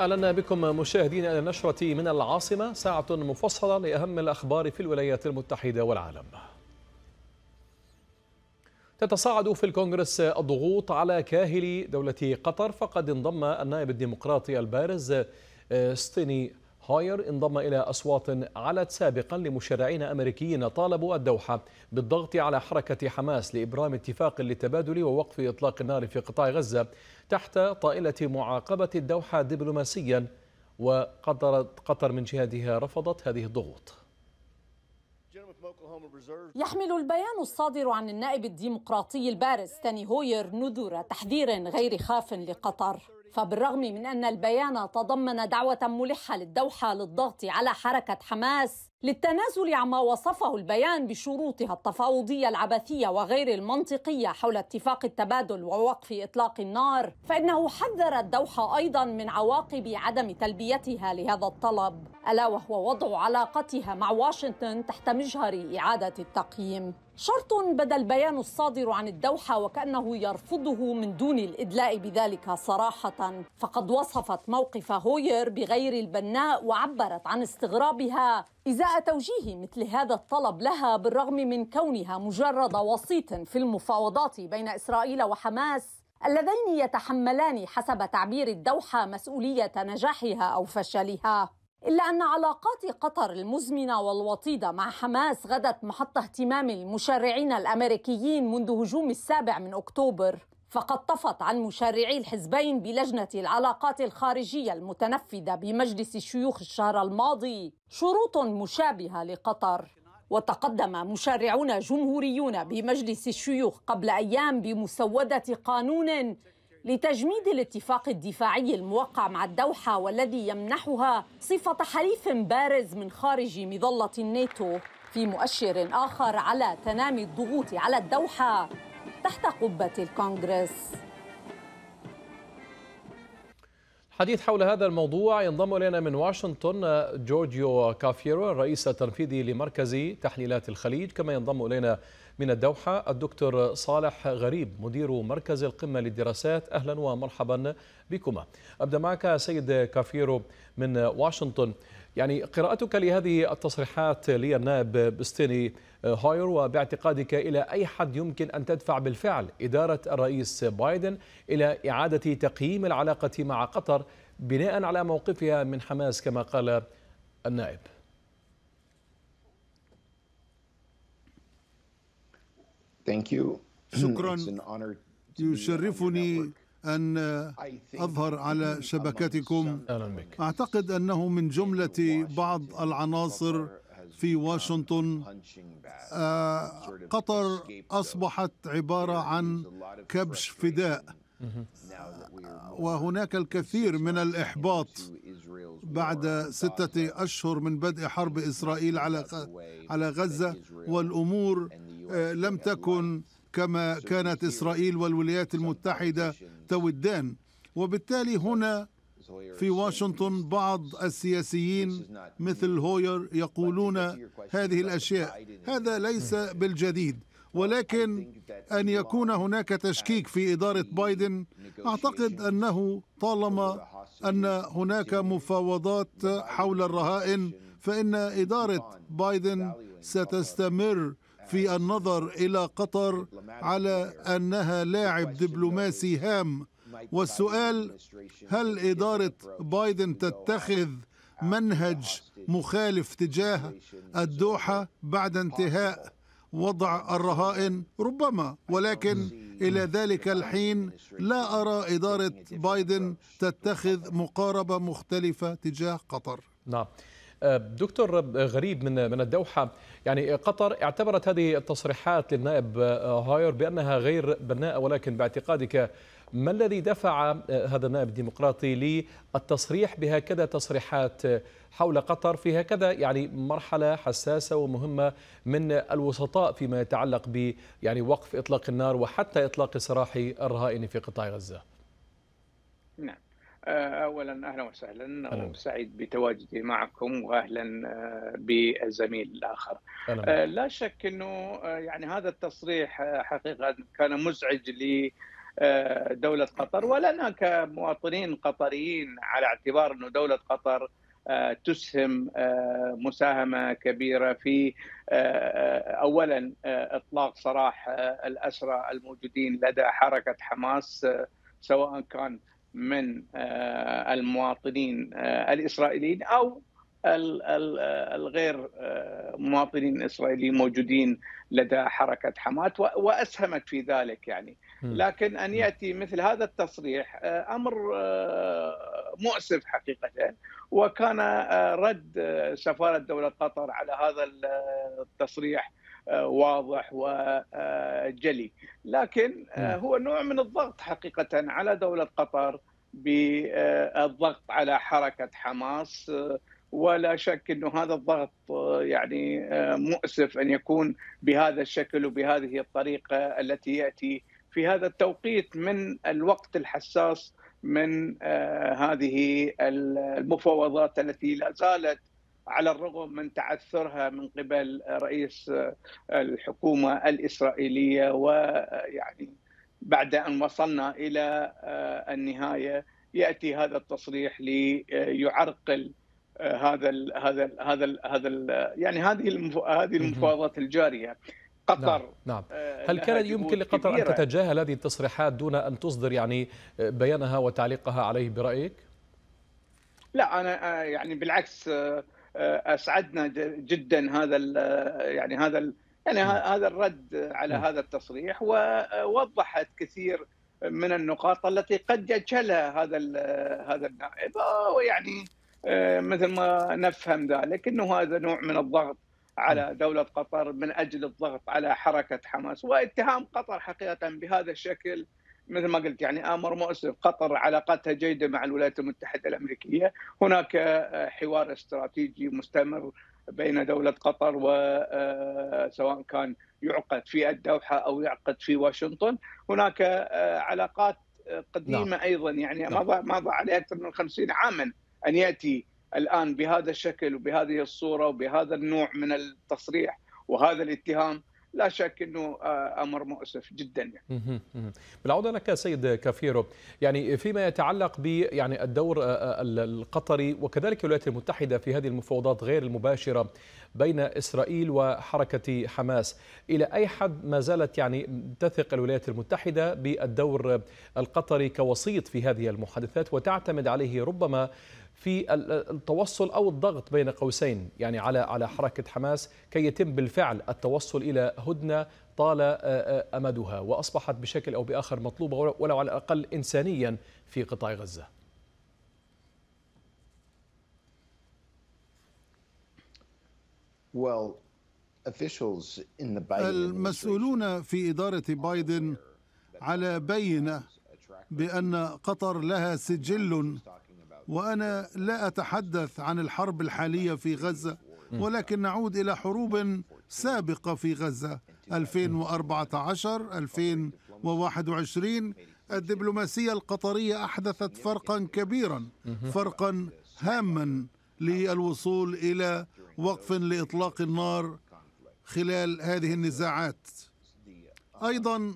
أهلا بكم مشاهدينا إلى النشرة من العاصمة ساعة مفصلة لأهم الأخبار في الولايات المتحدة والعالم تتصاعد في الكونغرس الضغوط على كاهل دولة قطر فقد انضم النائب الديمقراطي البارز آه، ستيني هاير انضم إلى أصوات علت سابقا لمشرعين أمريكيين طالبوا الدوحة بالضغط على حركة حماس لإبرام اتفاق للتبادل ووقف إطلاق النار في قطاع غزة تحت طائلة معاقبة الدوحة دبلوماسيا وقدرت قطر من جهتها رفضت هذه الضغوط يحمل البيان الصادر عن النائب الديمقراطي البارز تاني هوير نذور تحذير غير خاف لقطر فبالرغم من أن البيان تضمن دعوة ملحة للدوحة للضغط على حركة حماس للتنازل عما وصفه البيان بشروطها التفاوضيه العبثيه وغير المنطقيه حول اتفاق التبادل ووقف اطلاق النار فانه حذر الدوحه ايضا من عواقب عدم تلبيتها لهذا الطلب الا وهو وضع علاقتها مع واشنطن تحت مجهر اعاده التقييم شرط بدا البيان الصادر عن الدوحه وكانه يرفضه من دون الادلاء بذلك صراحه فقد وصفت موقف هوير بغير البناء وعبرت عن استغرابها إزاء توجيه مثل هذا الطلب لها بالرغم من كونها مجرد وسيط في المفاوضات بين إسرائيل وحماس اللذين يتحملان حسب تعبير الدوحة مسؤولية نجاحها أو فشلها إلا أن علاقات قطر المزمنة والوطيدة مع حماس غدت محط اهتمام المشرعين الأمريكيين منذ هجوم السابع من أكتوبر فقد طفت عن مشرعي الحزبين بلجنة العلاقات الخارجية المتنفذة بمجلس الشيوخ الشهر الماضي شروط مشابهة لقطر وتقدم مشرعون جمهوريون بمجلس الشيوخ قبل أيام بمسودة قانون لتجميد الاتفاق الدفاعي الموقع مع الدوحة والذي يمنحها صفة حليف بارز من خارج مظلة الناتو في مؤشر آخر على تنامي الضغوط على الدوحة تحت قبة الكونغرس حديث حول هذا الموضوع ينضم إلينا من واشنطن جورجيو كافيرو الرئيس التنفيذي لمركز تحليلات الخليج كما ينضم إلينا من الدوحة الدكتور صالح غريب مدير مركز القمة للدراسات أهلا ومرحبا بكما أبدأ معك سيد كافيرو من واشنطن يعني قراءتك لهذه التصريحات للنائب بستيني آه، هاير وباعتقادك إلى أي حد يمكن أن تدفع بالفعل إدارة الرئيس بايدن إلى إعادة تقييم العلاقة مع قطر بناء على موقفها من حماس كما قال النائب شكرا يشرفني أن أظهر على شبكتكم أعتقد أنه من جملة بعض العناصر في واشنطن آه، قطر أصبحت عبارة عن كبش فداء آه، وهناك الكثير من الإحباط بعد ستة أشهر من بدء حرب إسرائيل على على غزة والأمور آه، لم تكن كما كانت إسرائيل والولايات المتحدة تودان وبالتالي هنا في واشنطن بعض السياسيين مثل هوير يقولون هذه الاشياء هذا ليس بالجديد ولكن ان يكون هناك تشكيك في اداره بايدن اعتقد انه طالما ان هناك مفاوضات حول الرهائن فان اداره بايدن ستستمر في النظر الى قطر على انها لاعب دبلوماسي هام والسؤال هل اداره بايدن تتخذ منهج مخالف تجاه الدوحه بعد انتهاء وضع الرهائن ربما ولكن الى ذلك الحين لا ارى اداره بايدن تتخذ مقاربه مختلفه تجاه قطر نعم دكتور غريب من من الدوحه يعني قطر اعتبرت هذه التصريحات للنائب هاير بانها غير بناءه ولكن باعتقادك ما الذي دفع هذا النائب الديمقراطي للتصريح بهكذا تصريحات حول قطر في هكذا يعني مرحله حساسه ومهمه من الوسطاء فيما يتعلق ب يعني وقف اطلاق النار وحتى اطلاق سراح الرهائن في قطاع غزه. نعم. آه، اولا اهلا وسهلا وسعيد بتواجدي معكم واهلا آه، بالزميل الاخر آه، لا شك انه يعني هذا التصريح حقيقه كان مزعج لدوله دولة قطر ولنا كمواطنين قطريين على اعتبار أنه دولة قطر تسهم مساهمة كبيرة في أولا إطلاق سراح الأسرى الموجودين لدى حركة حماس سواء كان من آه، المواطنين آه، الاسرائيليين او الغير آه، مواطنين اسرائيليين موجودين لدى حركه حماس واسهمت في ذلك يعني لكن ان ياتي مثل هذا التصريح امر مؤسف حقيقه وكان رد سفاره دوله قطر على هذا التصريح آه، واضح وجلي لكن آه، نعم. هو نوع من الضغط حقيقة على دولة قطر بالضغط على حركة حماس آه، ولا شك أن هذا الضغط يعني مؤسف أن يكون بهذا الشكل وبهذه الطريقة التي يأتي في هذا التوقيت من الوقت الحساس من هذه المفاوضات التي لا زالت على الرغم من تعثرها من قبل رئيس آه، الحكومه الاسرائيليه ويعني آه، بعد ان وصلنا الى آه، النهايه ياتي هذا التصريح ليعرقل هذا ال هذا ال هذا ال هذا الـ يعني هذه هذه المفاوضات الجاريه نعم، قطر نعم, نعم. هل كان يمكن لقطر كبيرة. ان تتجاهل هذه التصريحات دون ان تصدر يعني بيانها وتعليقها عليه برايك؟ لا انا يعني بالعكس آه، اسعدنا جدا هذا آه، يعني هذا يعني هذا الرد على نعم. هذا التصريح ووضحت آه، كثير من النقاط التي قد يجهلها هذا هذا النائب ويعني مثل ما نفهم ذلك انه هذا نوع من الضغط على نعم. دوله قطر من اجل الضغط على حركه حماس واتهام قطر حقيقه بهذا الشكل مثل ما قلت يعني امر مؤسف قطر علاقاتها جيده مع الولايات المتحده الامريكيه هناك آه، حوار استراتيجي مستمر بين دوله قطر وسواء آه، كان يعقد في الدوحه او يعقد في واشنطن هناك آه، علاقات قديمه نعم. ايضا يعني نعم. مضى مضى عليها اكثر من 50 عاما ان ياتي الان بهذا الشكل وبهذه الصوره وبهذا النوع من التصريح وهذا الاتهام لا شك انه آه، امر مؤسف جدا يعني. بالعوده لك سيد كافيرو يعني فيما يتعلق ب يعني الدور آه، آه، القطري وكذلك الولايات المتحده في هذه المفاوضات غير المباشره بين اسرائيل وحركه حماس الى اي حد ما زالت يعني تثق الولايات المتحده بالدور القطري كوسيط في هذه المحادثات وتعتمد عليه ربما في التوصل او الضغط بين قوسين يعني على على حركه حماس كي يتم بالفعل التوصل الى هدنه طال آه، آه، امدها واصبحت بشكل او باخر مطلوبه ولو على الاقل انسانيا في قطاع غزه. المسؤولون في اداره بايدن على بينه بان قطر لها سجل وأنا لا أتحدث عن الحرب الحالية في غزة ولكن نعود إلى حروب سابقة في غزة 2014 2021 الدبلوماسية القطرية أحدثت فرقا كبيرا فرقا هاما للوصول إلى وقف لإطلاق النار خلال هذه النزاعات أيضا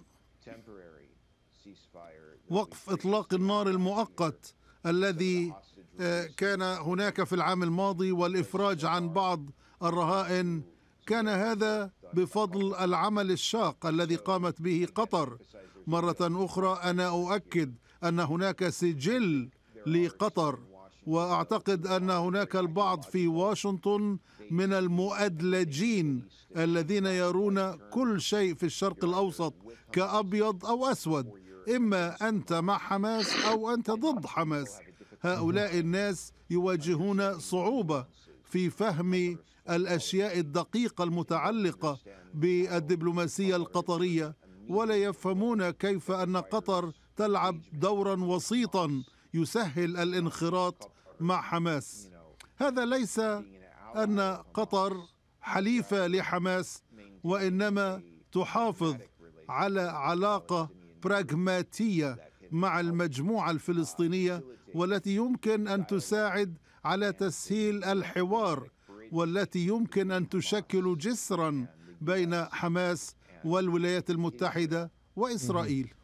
وقف إطلاق النار المؤقت الذي آه، كان هناك في العام الماضي والإفراج عن بعض الرهائن كان هذا بفضل العمل الشاق الذي قامت به قطر مرة أخرى أنا أؤكد أن هناك سجل لقطر واعتقد ان هناك البعض في واشنطن من المؤدلجين الذين يرون كل شيء في الشرق الاوسط كابيض او اسود إما أنت مع حماس أو أنت ضد حماس هؤلاء الناس يواجهون صعوبة في فهم الأشياء الدقيقة المتعلقة بالدبلوماسية القطرية ولا يفهمون كيف أن قطر تلعب دورا وسيطا يسهل الانخراط مع حماس هذا ليس أن قطر حليفة لحماس وإنما تحافظ على علاقة براغماتية مع المجموعة الفلسطينية آه، والتي يمكن أن يعني تساعد على يعني تسهيل الحوار والتي يمكن أن تشكل يعني جسرا بين حماس والولايات المتحدة وإسرائيل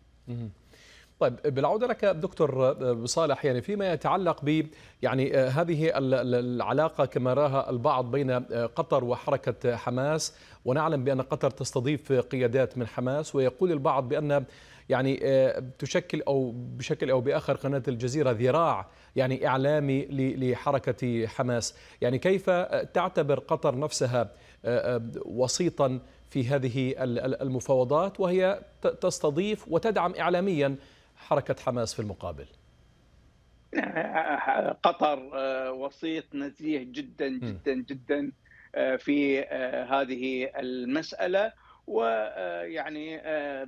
طيب بالعوده لك دكتور آه، آه، صالح يعني فيما يتعلق ب يعني هذه العلاقه كما راها البعض بين قطر وحركه حماس ونعلم بان قطر تستضيف قيادات من حماس ويقول البعض بان يعني آه، تشكل أو بشكل أو بآخر قناة الجزيرة ذراع يعني إعلامي لحركة حماس يعني كيف آه، تعتبر قطر نفسها آه، وسيطا في هذه المفاوضات وهي تستضيف وتدعم إعلاميا حركة حماس في المقابل قطر وسيط نزيه جدا جدا جدا في هذه المسألة ويعني آه،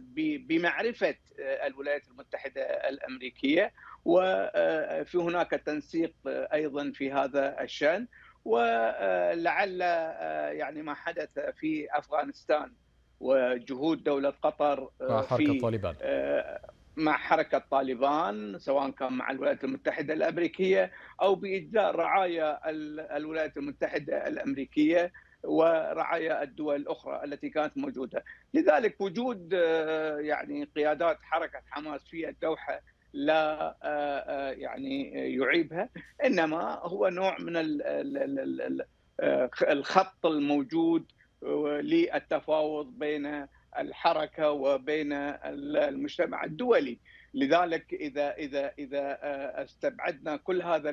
بمعرفه آه، الولايات المتحده الامريكيه وفي آه، هناك تنسيق ايضا في هذا الشان ولعل يعني ما حدث في افغانستان وجهود دوله قطر مع حركه طالبان مع حركه طالبان سواء كان مع الولايات المتحده الامريكيه او باجزاء رعايا الولايات المتحده الامريكيه ورعايا الدول الاخرى التي كانت موجوده، لذلك وجود آه، يعني قيادات حركه حماس في الدوحه لا آه، آه، يعني يعيبها انما هو نوع من الخط الموجود للتفاوض بين الحركه وبين المجتمع الدولي لذلك اذا اذا اذا استبعدنا كل هذا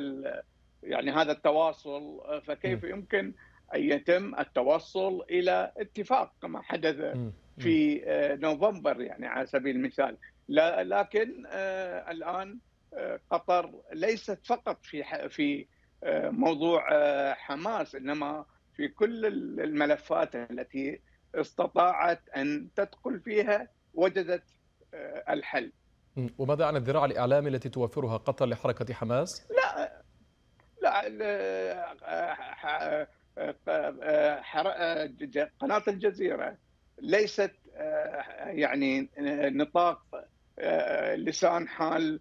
يعني هذا التواصل فكيف يمكن أن يتم التوصل الى اتفاق كما حدث في آه، نوفمبر يعني على سبيل المثال لا لكن آه، الان آه، قطر ليست فقط في في موضوع حماس انما في كل الملفات التي استطاعت ان تدخل فيها وجدت الحل. وماذا عن الذراع الاعلامي التي توفرها قطر لحركه حماس؟ لا لا قناه الجزيره ليست آه، يعني آه، نطاق آه، لسان حال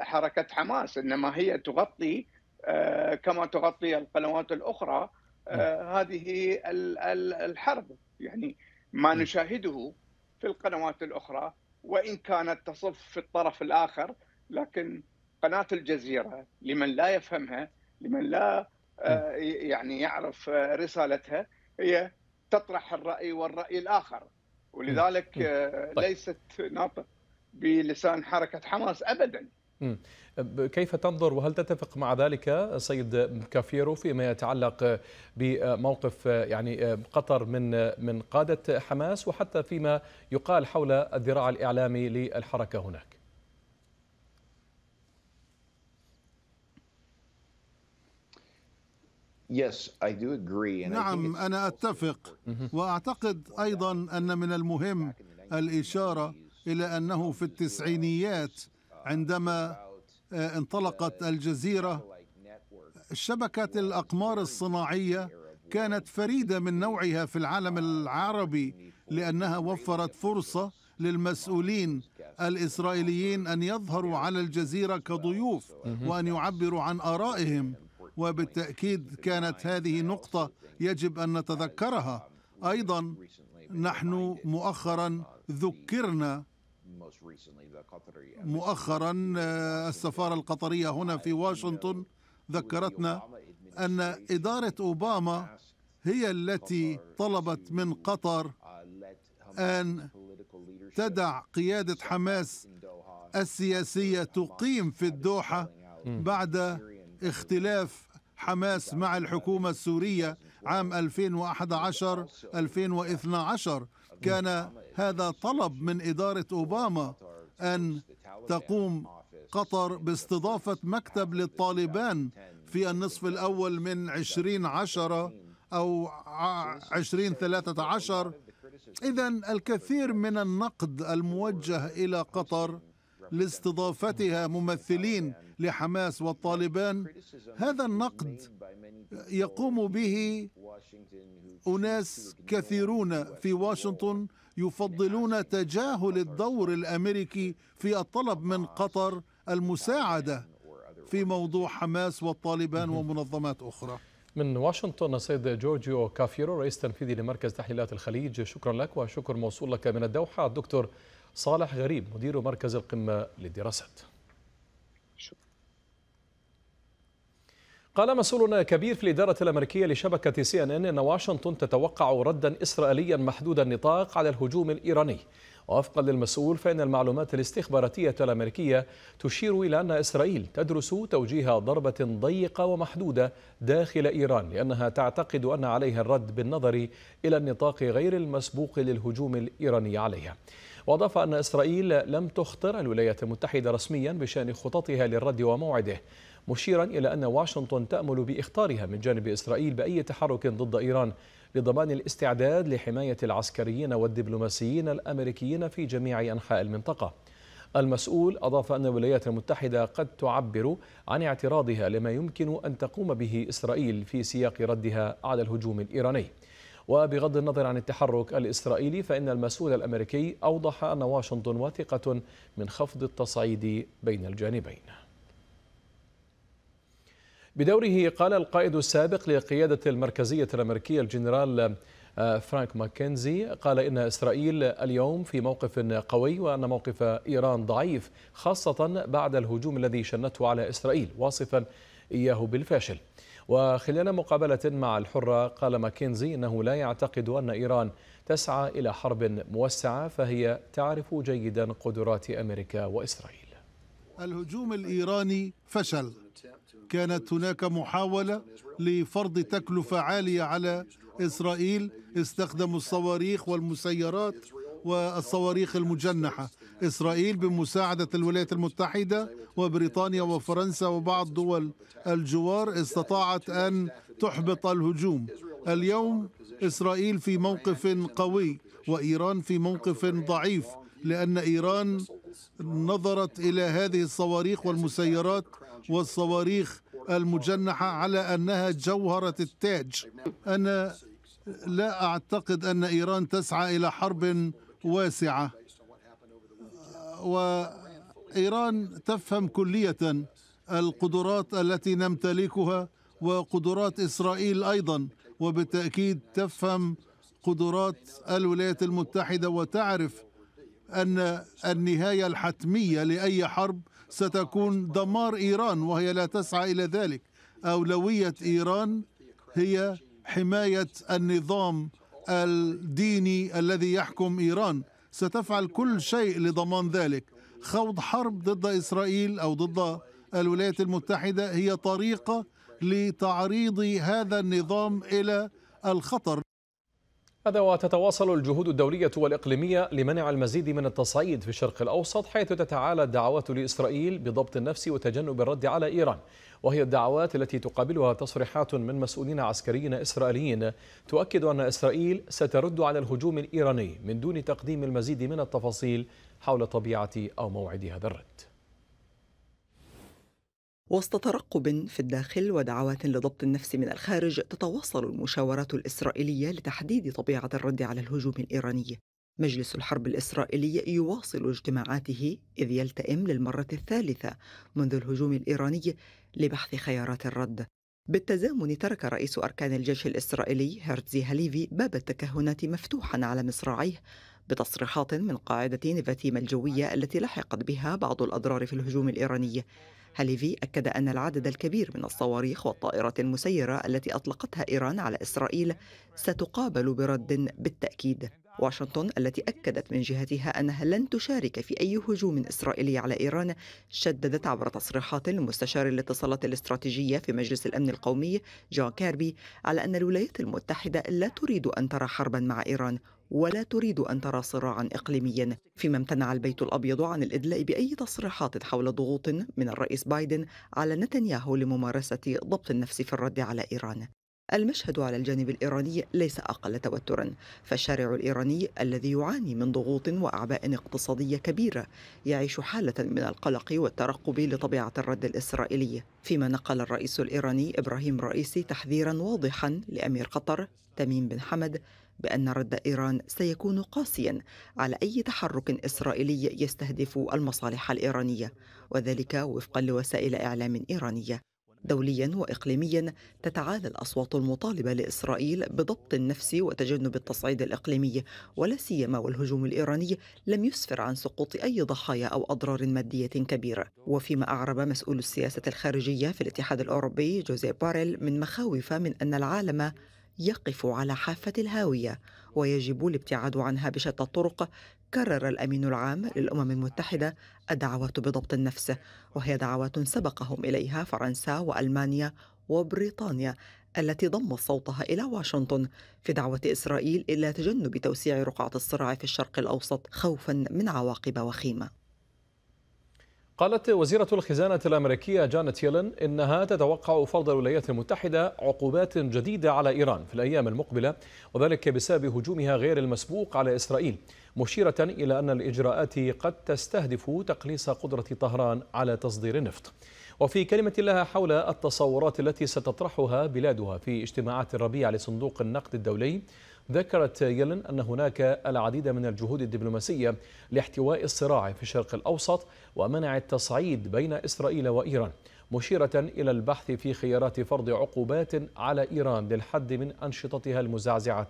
حركه حماس انما هي تغطي كما تغطي القنوات الاخرى نعم. هذه الحرب يعني ما نعم. نشاهده في القنوات الاخرى وان كانت تصف في الطرف الاخر لكن قناه الجزيره لمن لا يفهمها لمن لا آه، يعني يعرف آه، رسالتها هي تطرح الراي والراي الاخر ولذلك آه، طيب. ليست ناطق بلسان حركه حماس ابدا كيف تنظر وهل تتفق مع ذلك سيد كافيرو فيما يتعلق بموقف يعني قطر من من قاده حماس وحتى فيما يقال حول الذراع الاعلامي للحركه هناك؟ نعم انا اتفق واعتقد ايضا ان من المهم الاشاره الى انه في التسعينيات عندما آه، انطلقت الجزيره شبكه الاقمار الصناعيه كانت فريده من نوعها في العالم العربي لانها وفرت فرصه للمسؤولين الاسرائيليين ان يظهروا على الجزيره كضيوف وان يعبروا عن ارائهم وبالتاكيد كانت هذه نقطه يجب ان نتذكرها ايضا نحن مؤخرا ذكرنا مؤخرا آه، السفاره القطريه هنا في واشنطن ذكرتنا ان اداره اوباما هي التي طلبت من قطر ان تدع قياده حماس السياسيه تقيم في الدوحه بعد اختلاف حماس مع الحكومة السورية عام 2011 2012 كان هذا طلب من إدارة أوباما أن تقوم قطر باستضافة مكتب للطالبان في النصف الأول من 2010 أو 2013 إذا الكثير من النقد الموجه إلى قطر لاستضافتها ممثلين لحماس والطالبان هذا النقد يقوم به أناس كثيرون في واشنطن يفضلون تجاهل الدور الأمريكي في الطلب من قطر المساعدة في موضوع حماس والطالبان ومنظمات أخرى من واشنطن السيد جورجيو كافيرو رئيس تنفيذي لمركز تحليلات الخليج شكرا لك وشكر موصول لك من الدوحة الدكتور صالح غريب مدير مركز القمة للدراسات قال مسؤول كبير في الإدارة الأمريكية لشبكة سي أن إن أن واشنطن تتوقع ردا إسرائيليا محدود النطاق على الهجوم الإيراني ووفقا للمسؤول فإن المعلومات الاستخباراتية الأمريكية تشير إلى أن إسرائيل تدرس توجيه ضربة ضيقة ومحدودة داخل إيران لأنها تعتقد أن عليها الرد بالنظر إلى النطاق غير المسبوق للهجوم الإيراني عليها وأضاف أن إسرائيل لم تخطر الولايات المتحدة رسميا بشأن خططها للرد وموعده مشيرا إلى أن واشنطن تأمل بإخطارها من جانب إسرائيل بأي تحرك ضد إيران لضمان الاستعداد لحماية العسكريين والدبلوماسيين الأمريكيين في جميع أنحاء المنطقة المسؤول أضاف أن الولايات المتحدة قد تعبر عن اعتراضها لما يمكن أن تقوم به إسرائيل في سياق ردها على الهجوم الإيراني وبغض النظر عن التحرك الإسرائيلي فإن المسؤول الأمريكي أوضح أن واشنطن واثقة من خفض التصعيد بين الجانبين بدوره قال القائد السابق لقيادة المركزية الأمريكية الجنرال آه، فرانك ماكنزي قال إن إسرائيل اليوم في موقف قوي وأن موقف إيران ضعيف خاصة بعد الهجوم الذي شنته على إسرائيل واصفا إياه بالفاشل وخلال مقابلة مع الحرة قال ماكنزي أنه لا يعتقد أن إيران تسعى إلى حرب موسعة فهي تعرف جيدا قدرات أمريكا وإسرائيل الهجوم الإيراني فشل كانت هناك محاولة لفرض تكلفة عالية على إسرائيل استخدموا الصواريخ والمسيرات والصواريخ المجنحة إسرائيل بمساعدة الولايات المتحدة وبريطانيا وفرنسا وبعض دول الجوار استطاعت أن تحبط الهجوم اليوم إسرائيل في موقف قوي وإيران في موقف ضعيف لأن إيران نظرت إلى هذه الصواريخ والمسيرات والصواريخ المجنحة على أنها جوهرة التاج أنا لا أعتقد أن إيران تسعى إلى حرب واسعة وإيران تفهم كلية القدرات التي نمتلكها وقدرات إسرائيل أيضا وبالتأكيد تفهم قدرات الولايات المتحدة وتعرف أن النهاية الحتمية لأي حرب ستكون دمار إيران وهي لا تسعى إلى ذلك أولوية إيران هي حماية النظام الديني الذي يحكم إيران ستفعل كل شيء لضمان ذلك خوض حرب ضد إسرائيل أو ضد الولايات المتحدة هي طريقة لتعريض هذا النظام إلى الخطر هذا وتتواصل الجهود الدولية والإقليمية لمنع المزيد من التصعيد في الشرق الأوسط حيث تتعالى الدعوات لإسرائيل بضبط النفس وتجنب الرد على إيران وهي الدعوات التي تقابلها تصريحات من مسؤولين عسكريين إسرائيليين تؤكد أن إسرائيل سترد على الهجوم الإيراني من دون تقديم المزيد من التفاصيل حول طبيعة أو موعد هذا الرد وسط ترقب في الداخل ودعوات لضبط النفس من الخارج تتواصل المشاورات الإسرائيلية لتحديد طبيعة الرد على الهجوم الإيراني مجلس الحرب الإسرائيلي يواصل اجتماعاته إذ يلتئم للمرة الثالثة منذ الهجوم الإيراني لبحث خيارات الرد بالتزامن ترك رئيس أركان الجيش الإسرائيلي هرتزي هليفي باب التكهنات مفتوحا على مصراعيه بتصريحات من قاعدة نفاتيم الجوية التي لحقت بها بعض الأضرار في الهجوم الإيراني هاليفي أكد أن العدد الكبير من الصواريخ والطائرات المسيرة التي أطلقتها إيران على إسرائيل ستقابل برد بالتأكيد واشنطن التي أكدت من جهتها أنها لن تشارك في أي هجوم إسرائيلي على إيران شددت عبر تصريحات المستشار الاتصالات الاستراتيجية في مجلس الأمن القومي جون كيربي على أن الولايات المتحدة لا تريد أن ترى حربا مع إيران ولا تريد أن ترى صراعا إقليميا فيما امتنع البيت الأبيض عن الإدلاء بأي تصريحات حول ضغوط من الرئيس بايدن على نتنياهو لممارسة ضبط النفس في الرد على إيران المشهد على الجانب الإيراني ليس أقل توترا فالشارع الإيراني الذي يعاني من ضغوط وأعباء اقتصادية كبيرة يعيش حالة من القلق والترقب لطبيعة الرد الإسرائيلي فيما نقل الرئيس الإيراني إبراهيم رئيسي تحذيرا واضحا لأمير قطر تميم بن حمد بأن رد إيران سيكون قاسيا على أي تحرك إسرائيلي يستهدف المصالح الإيرانية وذلك وفقا لوسائل إعلام إيرانية دوليا واقليميا تتعالى الاصوات المطالبه لاسرائيل بضبط النفس وتجنب التصعيد الاقليمي ولا سيما والهجوم الايراني لم يسفر عن سقوط اي ضحايا او اضرار ماديه كبيره وفيما اعرب مسؤول السياسه الخارجيه في الاتحاد الاوروبي جوزيف باريل من مخاوف من ان العالم يقف على حافة الهاوية ويجب الابتعاد عنها بشتى الطرق كرر الأمين العام للأمم المتحدة الدعوات بضبط النفس وهي دعوات سبقهم إليها فرنسا وألمانيا وبريطانيا التي ضمت صوتها إلى واشنطن في دعوة إسرائيل إلى تجنب توسيع رقعة الصراع في الشرق الأوسط خوفا من عواقب وخيمة قالت وزيرة الخزانة الأمريكية جانت يلين إنها تتوقع فرض الولايات المتحدة عقوبات جديدة على إيران في الأيام المقبلة وذلك بسبب هجومها غير المسبوق على إسرائيل مشيرة إلى أن الإجراءات قد تستهدف تقليص قدرة طهران على تصدير النفط وفي كلمة لها حول التصورات التي ستطرحها بلادها في اجتماعات الربيع لصندوق النقد الدولي ذكرت يلن أن هناك العديد من الجهود الدبلوماسية لاحتواء الصراع في الشرق الأوسط ومنع التصعيد بين إسرائيل وإيران مشيرة إلى البحث في خيارات فرض عقوبات على إيران للحد من أنشطتها المزعزعة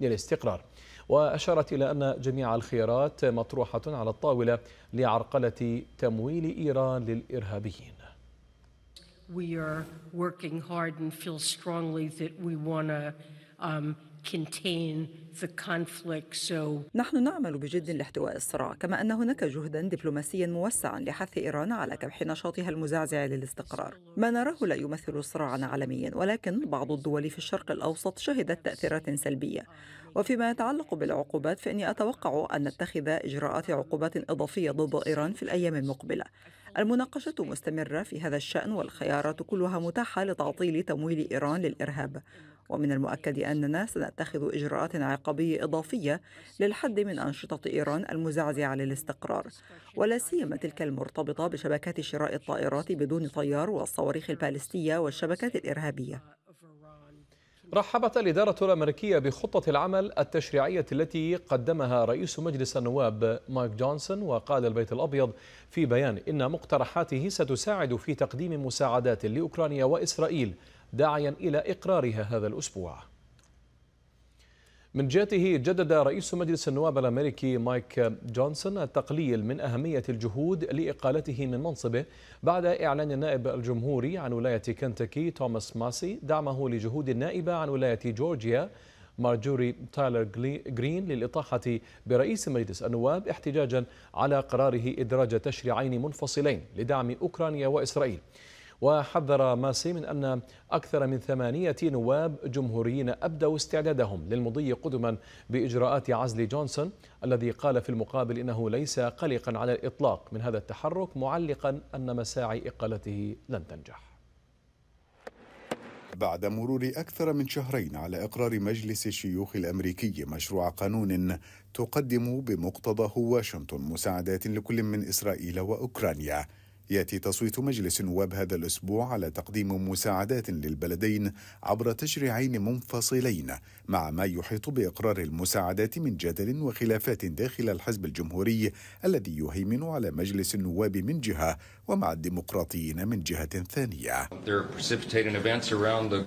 للاستقرار وأشارت إلى أن جميع الخيارات مطروحة على الطاولة لعرقلة تمويل إيران للإرهابيين We are working hard and feel strongly that we want to um, نحن نعمل بجد لاحتواء الصراع كما أن هناك جهدا دبلوماسيا موسعا لحث إيران على كبح نشاطها المزعزع للاستقرار ما نراه لا يمثل صراعا عالميا ولكن بعض الدول في الشرق الأوسط شهدت تأثيرات سلبية وفيما يتعلق بالعقوبات فإني أتوقع أن نتخذ إجراءات عقوبات إضافية ضد إيران في الأيام المقبلة المناقشة مستمرة في هذا الشأن والخيارات كلها متاحة لتعطيل تمويل إيران للإرهاب ومن المؤكد أننا سنتخذ إجراءات عقابية إضافية للحد من أنشطة إيران المزعزعة للاستقرار ولا سيما تلك المرتبطة بشبكات شراء الطائرات بدون طيار والصواريخ البالستية والشبكات الإرهابية رحبت الإدارة الأمريكية بخطة العمل التشريعية التي قدمها رئيس مجلس النواب مايك جونسون وقال البيت الأبيض في بيان إن مقترحاته ستساعد في تقديم مساعدات لأوكرانيا وإسرائيل داعيا إلى إقرارها هذا الأسبوع من جهته جدد رئيس مجلس النواب الامريكي مايك جونسون التقليل من اهميه الجهود لاقالته من منصبه بعد اعلان النائب الجمهوري عن ولايه كنتاكي توماس ماسي دعمه لجهود النائبه عن ولايه جورجيا مارجوري تايلر جرين للإطاحة برئيس مجلس النواب احتجاجا على قراره إدراج تشريعين منفصلين لدعم أوكرانيا وإسرائيل وحذر ماسي من أن أكثر من ثمانية نواب جمهوريين أبدوا استعدادهم للمضي قدما بإجراءات عزل جونسون الذي قال في المقابل إنه ليس قلقا على الإطلاق من هذا التحرك معلقا أن مساعي إقالته لن تنجح بعد مرور أكثر من شهرين على إقرار مجلس الشيوخ الأمريكي مشروع قانون تقدم بمقتضاه واشنطن مساعدات لكل من إسرائيل وأوكرانيا ياتي تصويت مجلس النواب هذا الاسبوع على تقديم مساعدات للبلدين عبر تشريعين منفصلين مع ما يحيط باقرار المساعدات من جدل وخلافات داخل الحزب الجمهوري الذي يهيمن على مجلس النواب من جهه ومع الديمقراطيين من جهة ثانية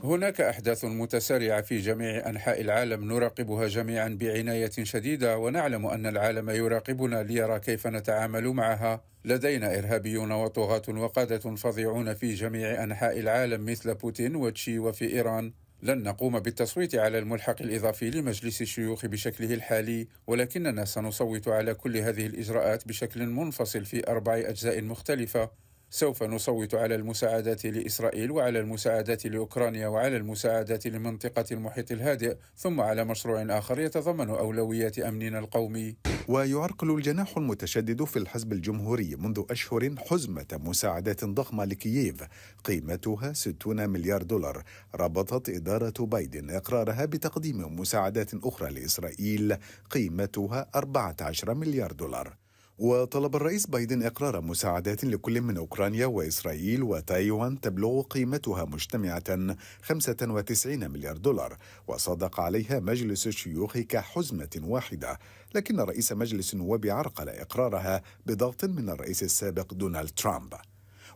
هناك أحداث متسارعة في جميع أنحاء العالم نراقبها جميعا بعناية شديدة ونعلم أن العالم يراقبنا ليرى كيف نتعامل معها لدينا إرهابيون وطغاة وقادة فظيعون في جميع أنحاء العالم مثل بوتين وتشي وفي إيران لن نقوم بالتصويت على الملحق الإضافي لمجلس الشيوخ بشكله الحالي ولكننا سنصوت على كل هذه الإجراءات بشكل منفصل في أربع أجزاء مختلفة سوف نصوت على المساعدات لإسرائيل وعلى المساعدات لأوكرانيا وعلى المساعدات لمنطقة المحيط الهادئ ثم على مشروع آخر يتضمن أولويات أمننا القومي ويعرقل الجناح المتشدد في الحزب الجمهوري منذ أشهر حزمة مساعدات ضخمة لكييف قيمتها 60 مليار دولار ربطت إدارة بايدن إقرارها بتقديم مساعدات أخرى لإسرائيل قيمتها 14 مليار دولار وطلب الرئيس بايدن إقرار مساعدات لكل من أوكرانيا وإسرائيل وتايوان تبلغ قيمتها مجتمعة 95 مليار دولار وصادق عليها مجلس الشيوخ كحزمة واحدة لكن رئيس مجلس النواب عرقل إقرارها بضغط من الرئيس السابق دونالد ترامب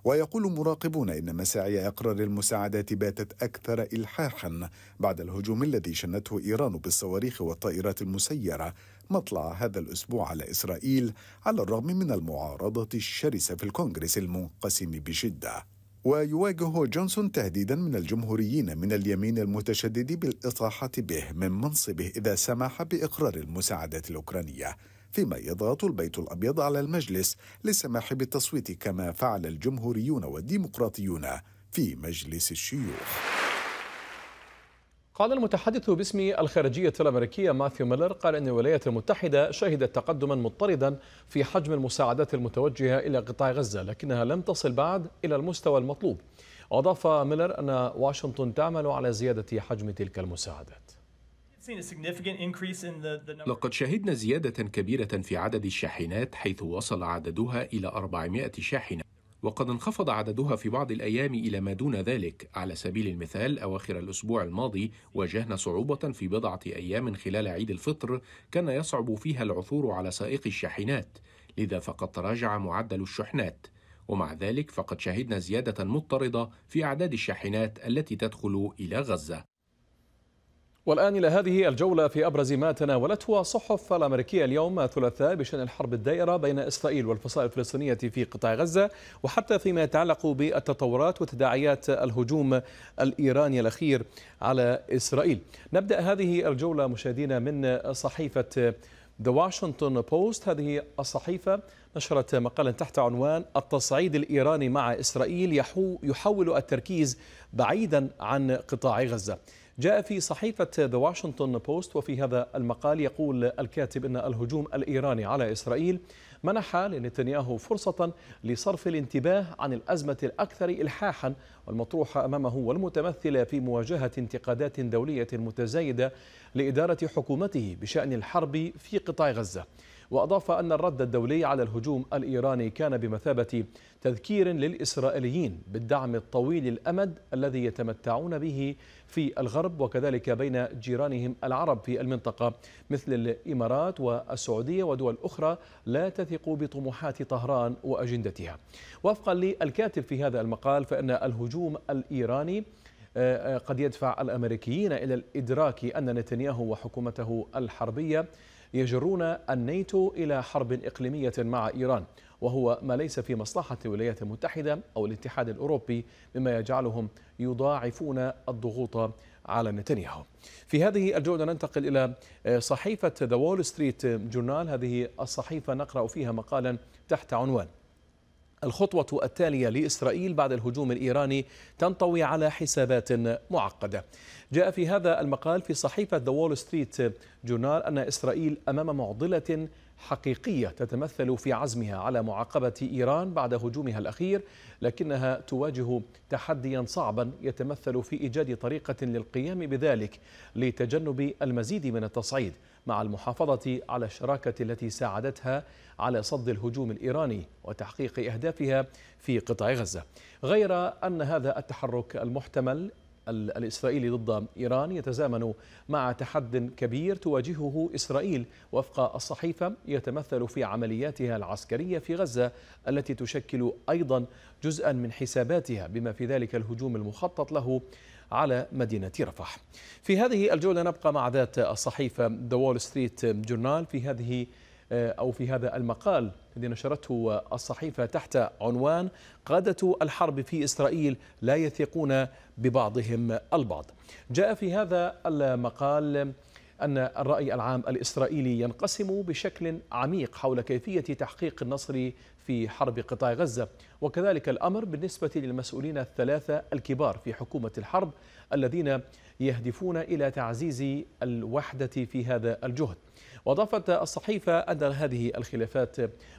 ويقول مراقبون ان مساعي اقرار المساعدات باتت اكثر الحاحا بعد الهجوم الذي شنته ايران بالصواريخ والطائرات المسيره مطلع هذا الأسبوع على إسرائيل على الرغم من المعارضة الشرسة في الكونغرس المنقسم بشدة ويواجه جونسون تهديدا من الجمهوريين من اليمين المتشدد بالإطاحة به من منصبه إذا سمح بإقرار المساعدات الأوكرانية فيما يضغط البيت الأبيض على المجلس للسماح بالتصويت كما فعل الجمهوريون والديمقراطيون في مجلس الشيوخ قال المتحدث باسم الخارجية الأمريكية ماثيو ميلر قال أن الولايات المتحدة شهدت تقدما مضطردا في حجم المساعدات المتوجهة إلى قطاع غزة لكنها لم تصل بعد إلى المستوى المطلوب وأضاف ميلر أن واشنطن تعمل على زيادة حجم تلك المساعدات لقد شهدنا زيادة كبيرة في عدد الشاحنات حيث وصل عددها إلى 400 شاحنة وقد انخفض عددها في بعض الأيام إلى ما دون ذلك على سبيل المثال أواخر الأسبوع الماضي واجهنا صعوبة في بضعة أيام خلال عيد الفطر كان يصعب فيها العثور على سائقي الشاحنات لذا فقد تراجع معدل الشحنات ومع ذلك فقد شهدنا زيادة مضطردة في أعداد الشاحنات التي تدخل إلى غزة والآن إلى هذه الجولة في أبرز ما تناولته الصحف الأمريكية اليوم الثلاثاء بشأن الحرب الدائرة بين إسرائيل والفصائل الفلسطينية في قطاع غزة وحتى فيما يتعلق بالتطورات وتداعيات الهجوم الإيراني الأخير على إسرائيل نبدأ هذه الجولة مشاهدينا من صحيفة The Washington Post هذه الصحيفة نشرت مقالا تحت عنوان التصعيد الإيراني مع إسرائيل يحول التركيز بعيدا عن قطاع غزة جاء في صحيفة ذا واشنطن بوست وفي هذا المقال يقول الكاتب أن الهجوم الإيراني على إسرائيل منح لنتنياهو فرصة لصرف الانتباه عن الأزمة الأكثر إلحاحا والمطروحة أمامه والمتمثلة في مواجهة انتقادات دولية متزايدة لإدارة حكومته بشأن الحرب في قطاع غزة وأضاف أن الرد الدولي على الهجوم الإيراني كان بمثابة تذكير للإسرائيليين بالدعم الطويل الأمد الذي يتمتعون به في الغرب وكذلك بين جيرانهم العرب في المنطقة مثل الإمارات والسعودية ودول أخرى لا تثق بطموحات طهران وأجندتها وفقا للكاتب في هذا المقال فإن الهجوم الإيراني آه، آه، قد يدفع الامريكيين الى الادراك ان نتنياهو وحكومته الحربيه يجرون الناتو إلى حرب إقليمية مع إيران وهو ما ليس في مصلحة الولايات المتحدة أو الاتحاد الأوروبي مما يجعلهم يضاعفون الضغوط على نتنياهو في هذه الجولة ننتقل إلى آه، صحيفة ذا وول ستريت جورنال هذه الصحيفة نقرأ فيها مقالا تحت عنوان الخطوة التالية لإسرائيل بعد الهجوم الإيراني تنطوي على حسابات معقدة جاء في هذا المقال في صحيفة The Wall Street Journal أن إسرائيل أمام معضلة حقيقية تتمثل في عزمها على معاقبة إيران بعد هجومها الأخير لكنها تواجه تحديا صعبا يتمثل في إيجاد طريقة للقيام بذلك لتجنب المزيد من التصعيد مع المحافظة على الشراكة التي ساعدتها على صد الهجوم الإيراني وتحقيق أهدافها في قطاع غزة غير أن هذا التحرك المحتمل الإسرائيلي ضد إيران يتزامن مع تحد كبير تواجهه إسرائيل وفق الصحيفة يتمثل في عملياتها العسكرية في غزة التي تشكل أيضا جزءا من حساباتها بما في ذلك الهجوم المخطط له على مدينة رفح في هذه الجولة نبقى مع ذات الصحيفة The Wall Street Journal في هذه آه، أو في هذا المقال الذي نشرته الصحيفة تحت عنوان قادة الحرب في إسرائيل لا يثقون ببعضهم البعض جاء في هذا المقال أن الرأي العام الإسرائيلي ينقسم بشكل عميق حول كيفية تحقيق النصر في حرب قطاع غزة وكذلك الأمر بالنسبة للمسؤولين الثلاثة الكبار في حكومة الحرب الذين يهدفون إلى تعزيز الوحدة في هذا الجهد وأضافت الصحيفة أن هذه الخلافات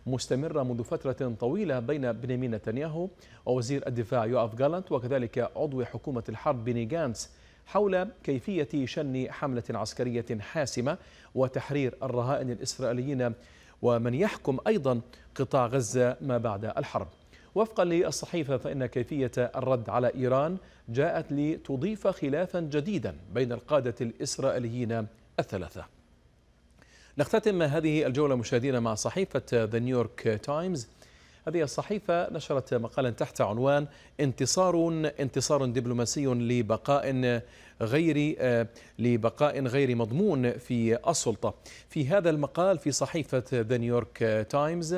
مستمرة منذ فترة طويلة بين بنيامين نتنياهو ووزير الدفاع يوف جالانت وكذلك عضو حكومة الحرب بيني جانس حول كيفية شن حملة عسكرية حاسمة وتحرير الرهائن الإسرائيليين ومن يحكم أيضا قطاع غزة ما بعد الحرب وفقا للصحيفة فإن كيفية الرد على إيران جاءت لتضيف خلافا جديدا بين القادة الإسرائيليين الثلاثة نختتم هذه الجولة مشاهدينا مع صحيفة ذا نيويورك تايمز هذه الصحيفة نشرت مقالا تحت عنوان انتصار انتصار دبلوماسي لبقاء غير لبقاء غير مضمون في السلطة في هذا المقال في صحيفة ذا نيويورك تايمز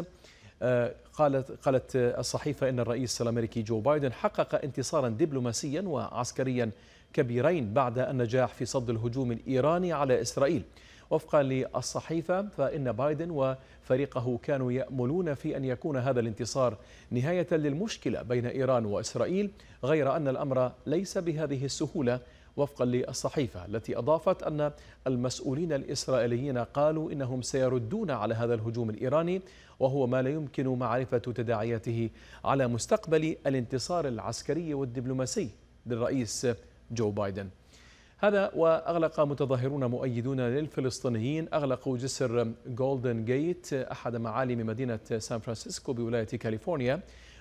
قالت قالت الصحيفة إن الرئيس الأمريكي جو بايدن حقق انتصارا دبلوماسيا وعسكريا كبيرين بعد النجاح في صد الهجوم الإيراني على إسرائيل وفقا للصحيفة فإن بايدن وفريقه كانوا يأملون في أن يكون هذا الانتصار نهاية للمشكلة بين إيران وإسرائيل غير أن الأمر ليس بهذه السهولة وفقا للصحيفة التي أضافت أن المسؤولين الإسرائيليين قالوا إنهم سيردون على هذا الهجوم الإيراني وهو ما لا يمكن معرفة تداعياته على مستقبل الانتصار العسكري والدبلوماسي للرئيس جو بايدن هذا وأغلق متظاهرون مؤيدون للفلسطينيين أغلقوا جسر جولدن جيت أحد معالم مدينة سان فرانسيسكو بولاية كاليفورنيا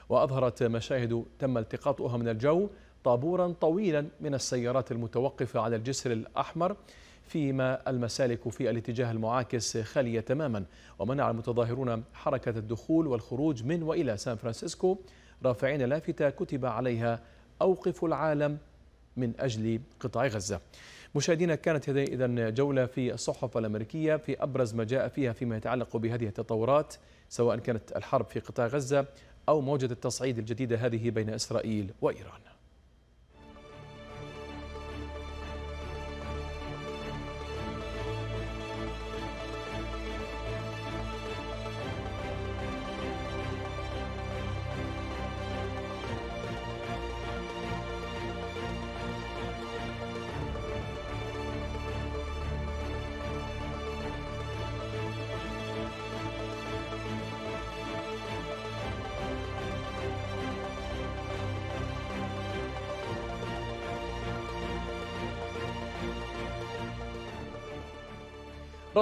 وأظهرت مشاهد تم التقاطها من الجو طابورا طويلا من السيارات المتوقفة على الجسر الأحمر فيما المسالك في الاتجاه المعاكس خالية تماما ومنع المتظاهرون حركة الدخول والخروج من وإلى سان فرانسيسكو رافعين لافتة كتب عليها أوقف العالم من أجل قطاع غزة مشاهدينا كانت هذه إذا جولة في الصحف الأمريكية في أبرز ما جاء فيها فيما يتعلق بهذه التطورات سواء كانت الحرب في قطاع غزة أو موجة التصعيد الجديدة هذه بين إسرائيل وإيران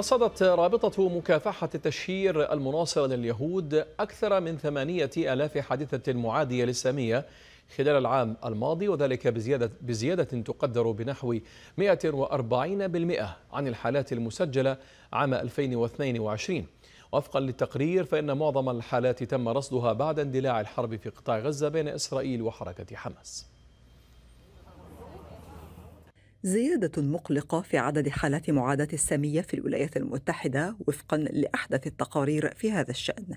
رصدت رابطة مكافحة التشهير المناصرة لليهود أكثر من ثمانية ألاف حادثة معادية للسامية خلال العام الماضي وذلك بزيادة, بزيادة تقدر بنحو 140% عن الحالات المسجلة عام 2022 وفقا للتقرير فإن معظم الحالات تم رصدها بعد اندلاع الحرب في قطاع غزة بين إسرائيل وحركة حماس زيادة مقلقة في عدد حالات معاداة السامية في الولايات المتحدة وفقا لأحدث التقارير في هذا الشأن.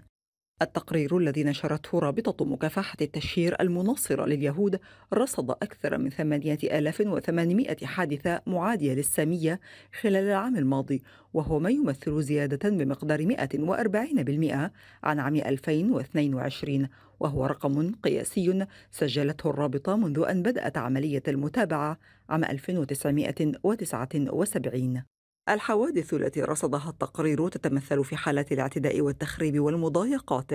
التقرير الذي نشرته رابطة مكافحة التشهير المناصرة لليهود رصد أكثر من 8800 حادثة معادية للسامية خلال العام الماضي وهو ما يمثل زيادة بمقدار 140% عن عام 2022 وهو رقم قياسي سجلته الرابطة منذ أن بدأت عملية المتابعة عام 1979 الحوادث التي رصدها التقرير تتمثل في حالات الاعتداء والتخريب والمضايقات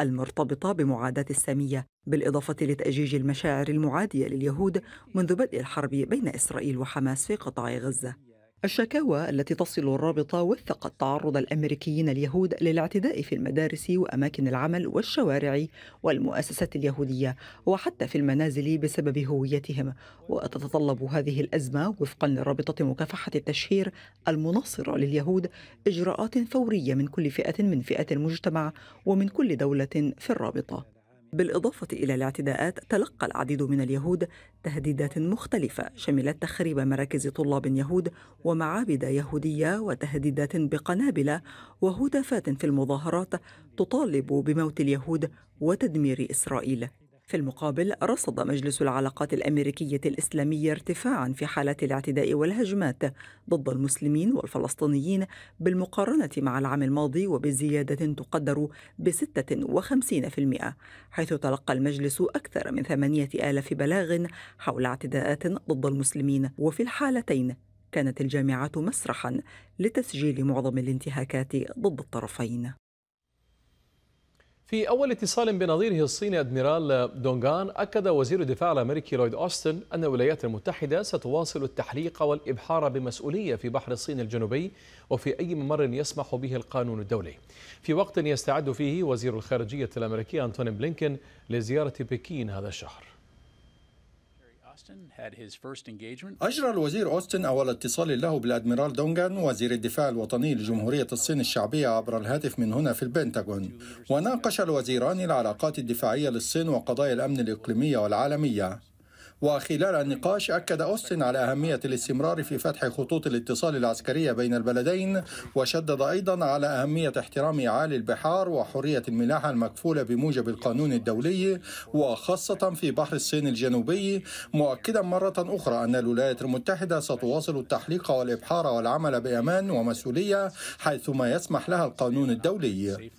المرتبطه بمعاداه الساميه بالاضافه لتاجيج المشاعر المعاديه لليهود منذ بدء الحرب بين اسرائيل وحماس في قطاع غزه الشكاوى التي تصل الرابطة وثقت تعرض الأمريكيين اليهود للاعتداء في المدارس وأماكن العمل والشوارع والمؤسسات اليهودية وحتى في المنازل بسبب هويتهم وتتطلب هذه الأزمة وفقا لرابطة مكافحة التشهير المناصرة لليهود إجراءات فورية من كل فئة من فئات المجتمع ومن كل دولة في الرابطة بالإضافة إلى الاعتداءات تلقى العديد من اليهود تهديدات مختلفة شملت تخريب مراكز طلاب يهود ومعابد يهودية وتهديدات بقنابل وهتافات في المظاهرات تطالب بموت اليهود وتدمير إسرائيل في المقابل رصد مجلس العلاقات الأمريكية الإسلامية ارتفاعا في حالات الاعتداء والهجمات ضد المسلمين والفلسطينيين بالمقارنة مع العام الماضي وبزيادة تقدر ب 56% حيث تلقى المجلس أكثر من 8000 بلاغ حول اعتداءات ضد المسلمين وفي الحالتين كانت الجامعات مسرحا لتسجيل معظم الانتهاكات ضد الطرفين في أول اتصال بنظيره الصيني أدميرال دونغان أكد وزير الدفاع الأمريكي لويد أوستن أن الولايات المتحدة ستواصل التحليق والإبحار بمسؤولية في بحر الصين الجنوبي وفي أي ممر يسمح به القانون الدولي في وقت يستعد فيه وزير الخارجية الأمريكي أنتوني بلينكين لزيارة بكين هذا الشهر أجرى الوزير أوستن أول اتصال له بالأدميرال دونغان وزير الدفاع الوطني لجمهورية الصين الشعبية عبر الهاتف من هنا في البنتاغون وناقش الوزيران العلاقات الدفاعية للصين وقضايا الأمن الإقليمية والعالمية وخلال النقاش أكد أوستن على أهمية الاستمرار في فتح خطوط الاتصال العسكرية بين البلدين وشدد أيضا على أهمية احترام عالي البحار وحرية الملاحة المكفولة بموجب القانون الدولي وخاصة في بحر الصين الجنوبي مؤكدا مرة أخرى أن الولايات المتحدة ستواصل التحليق والإبحار والعمل بأمان ومسؤولية حيثما يسمح لها القانون الدولي.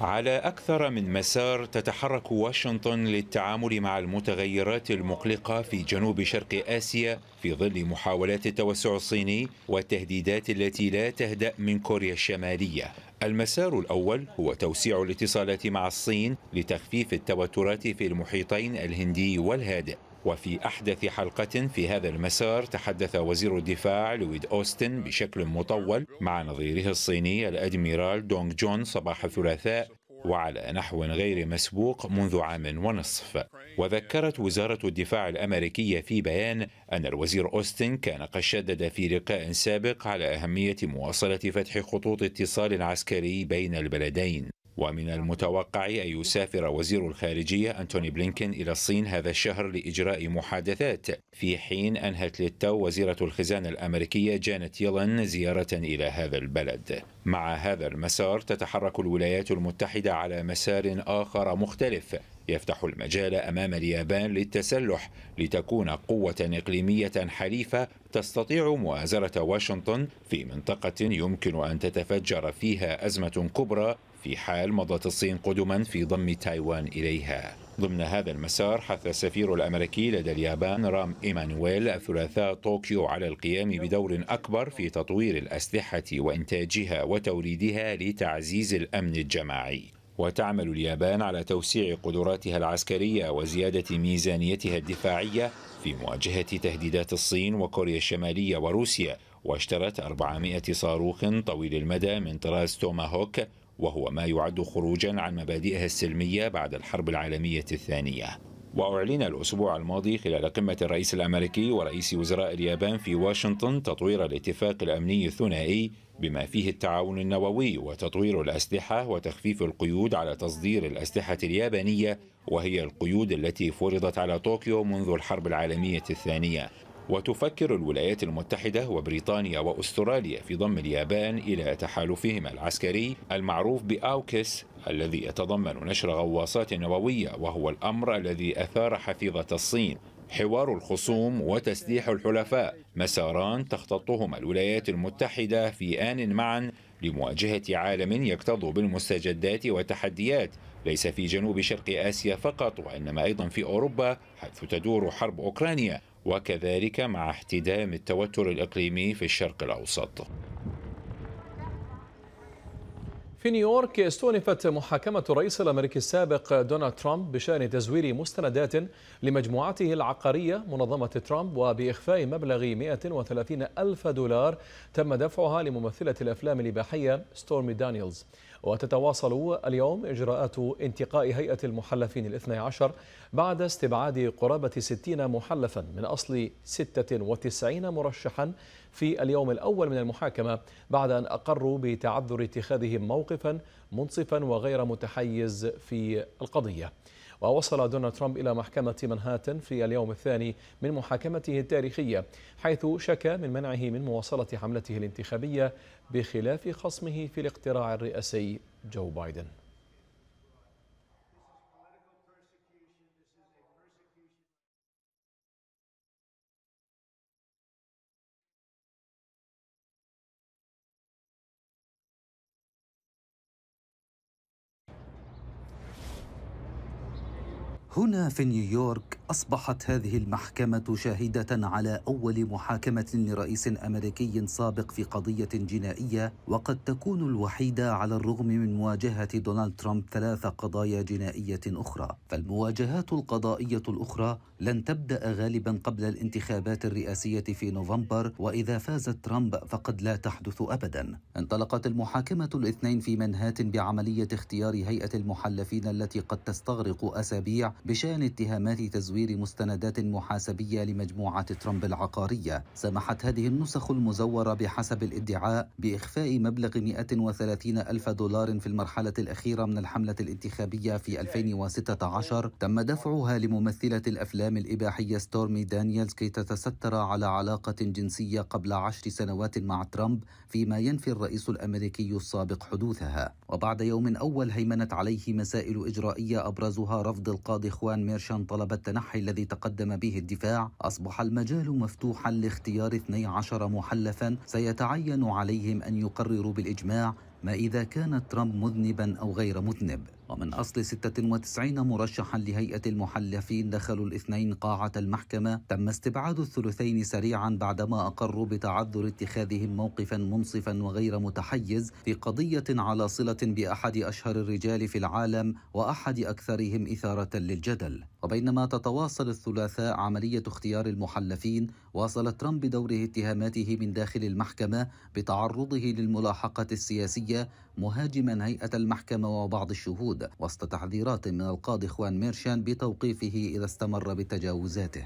على أكثر من مسار تتحرك واشنطن للتعامل مع المتغيرات المقلقة في جنوب شرق آسيا في ظل محاولات التوسع الصيني والتهديدات التي لا تهدأ من كوريا الشمالية المسار الأول هو توسيع الاتصالات مع الصين لتخفيف التوترات في المحيطين الهندي والهادئ وفي أحدث حلقة في هذا المسار تحدث وزير الدفاع لويد أوستن بشكل مطول مع نظيره الصيني الأدميرال دونغ جون صباح الثلاثاء وعلى نحو غير مسبوق منذ عام ونصف وذكرت وزارة الدفاع الأمريكية في بيان أن الوزير أوستن كان قد شدد في لقاء سابق على أهمية مواصلة فتح خطوط اتصال عسكري بين البلدين ومن المتوقع أن يسافر وزير الخارجية أنتوني بلينكين إلى الصين هذا الشهر لإجراء محادثات في حين أنهت للتو وزيرة الخزانة الأمريكية جانت يلن زيارة إلى هذا البلد مع هذا المسار تتحرك الولايات المتحدة على مسار آخر مختلف يفتح المجال امام اليابان للتسلح لتكون قوه اقليميه حليفه تستطيع موازره واشنطن في منطقه يمكن ان تتفجر فيها ازمه كبرى في حال مضت الصين قدما في ضم تايوان إليها ضمن هذا المسار حث السفير الأمريكي لدى اليابان رام إيمانويل ثلاثاء طوكيو على القيام بدور أكبر في تطوير الأسلحة وإنتاجها وتوليدها لتعزيز الأمن الجماعي وتعمل اليابان على توسيع قدراتها العسكرية وزيادة ميزانيتها الدفاعية في مواجهة تهديدات الصين وكوريا الشمالية وروسيا واشترت 400 صاروخ طويل المدى من طراز توماهوك وهو ما يعد خروجا عن مبادئها السلمية بعد الحرب العالمية الثانية وأعلن الأسبوع الماضي خلال قمة الرئيس الأمريكي ورئيس وزراء اليابان في واشنطن تطوير الاتفاق الأمني الثنائي بما فيه التعاون النووي وتطوير الأسلحة وتخفيف القيود على تصدير الأسلحة اليابانية وهي القيود التي فرضت على طوكيو منذ الحرب العالمية الثانية وتفكر الولايات المتحدة وبريطانيا وأستراليا في ضم اليابان إلى تحالفهما العسكري المعروف بأوكس الذي يتضمن نشر غواصات نووية وهو الأمر الذي أثار حفيظة الصين حوار الخصوم وتسليح الحلفاء مساران تختطهما الولايات المتحدة في آن معا لمواجهة عالم يكتظ بالمستجدات والتحديات ليس في جنوب شرق آسيا فقط وإنما أيضا في أوروبا حيث تدور حرب أوكرانيا وكذلك مع احتدام التوتر الإقليمي في الشرق الأوسط في نيويورك استونفت محاكمة الرئيس الأمريكي السابق دونالد ترامب بشأن تزوير مستندات لمجموعته العقارية منظمة ترامب وبإخفاء مبلغ 130 ألف دولار تم دفعها لممثلة الأفلام الإباحية ستورمي دانييلز وتتواصل اليوم إجراءات انتقاء هيئة المحلفين الاثنى عشر بعد استبعاد قرابة 60 محلفا من أصل 96 مرشحا في اليوم الأول من المحاكمة بعد أن أقروا بتعذر اتخاذهم موقفا منصفا وغير متحيز في القضية ووصل دونالد ترامب إلى محكمة منهاتن في اليوم الثاني من محاكمته التاريخية حيث شكى من منعه من مواصلة حملته الانتخابية بخلاف خصمه في الاقتراع الرئاسي جو بايدن هنا في نيويورك اصبحت هذه المحكمه شاهده على اول محاكمه لرئيس امريكي سابق في قضيه جنائيه وقد تكون الوحيده على الرغم من مواجهه دونالد ترامب ثلاث قضايا جنائيه اخرى فالمواجهات القضائيه الاخرى لن تبدأ غالبا قبل الانتخابات الرئاسية في نوفمبر وإذا فاز ترامب فقد لا تحدث أبدا انطلقت المحاكمة الاثنين في منهات بعملية اختيار هيئة المحلفين التي قد تستغرق أسابيع بشأن اتهامات تزوير مستندات محاسبية لمجموعة ترامب العقارية سمحت هذه النسخ المزورة بحسب الادعاء بإخفاء مبلغ 130 ألف دولار في المرحلة الأخيرة من الحملة الانتخابية في 2016 تم دفعها لممثلة الأفلام الإعلام الإباحية ستورمي دانييلز كي تتستر على علاقة جنسية قبل عشر سنوات مع ترامب فيما ينفي الرئيس الأمريكي السابق حدوثها وبعد يوم أول هيمنت عليه مسائل إجرائية أبرزها رفض القاضي خوان ميرشان طلب التنحي الذي تقدم به الدفاع أصبح المجال مفتوحا لاختيار 12 محلفا سيتعين عليهم أن يقرروا بالإجماع ما إذا كان ترامب مذنبا أو غير مذنب ومن أصل 96 مرشحا لهيئة المحلفين دخلوا الاثنين قاعة المحكمة تم استبعاد الثلثين سريعا بعدما أقروا بتعذر اتخاذهم موقفا منصفا وغير متحيز في قضية على صلة بأحد أشهر الرجال في العالم وأحد أكثرهم إثارة للجدل وبينما تتواصل الثلاثاء عملية اختيار المحلفين واصل ترامب بدوره اتهاماته من داخل المحكمة بتعرضه للملاحقة السياسية مهاجما هيئة المحكمة وبعض الشهود وسط تحذيرات من القاضي خوان ميرشان بتوقيفه إذا استمر بتجاوزاته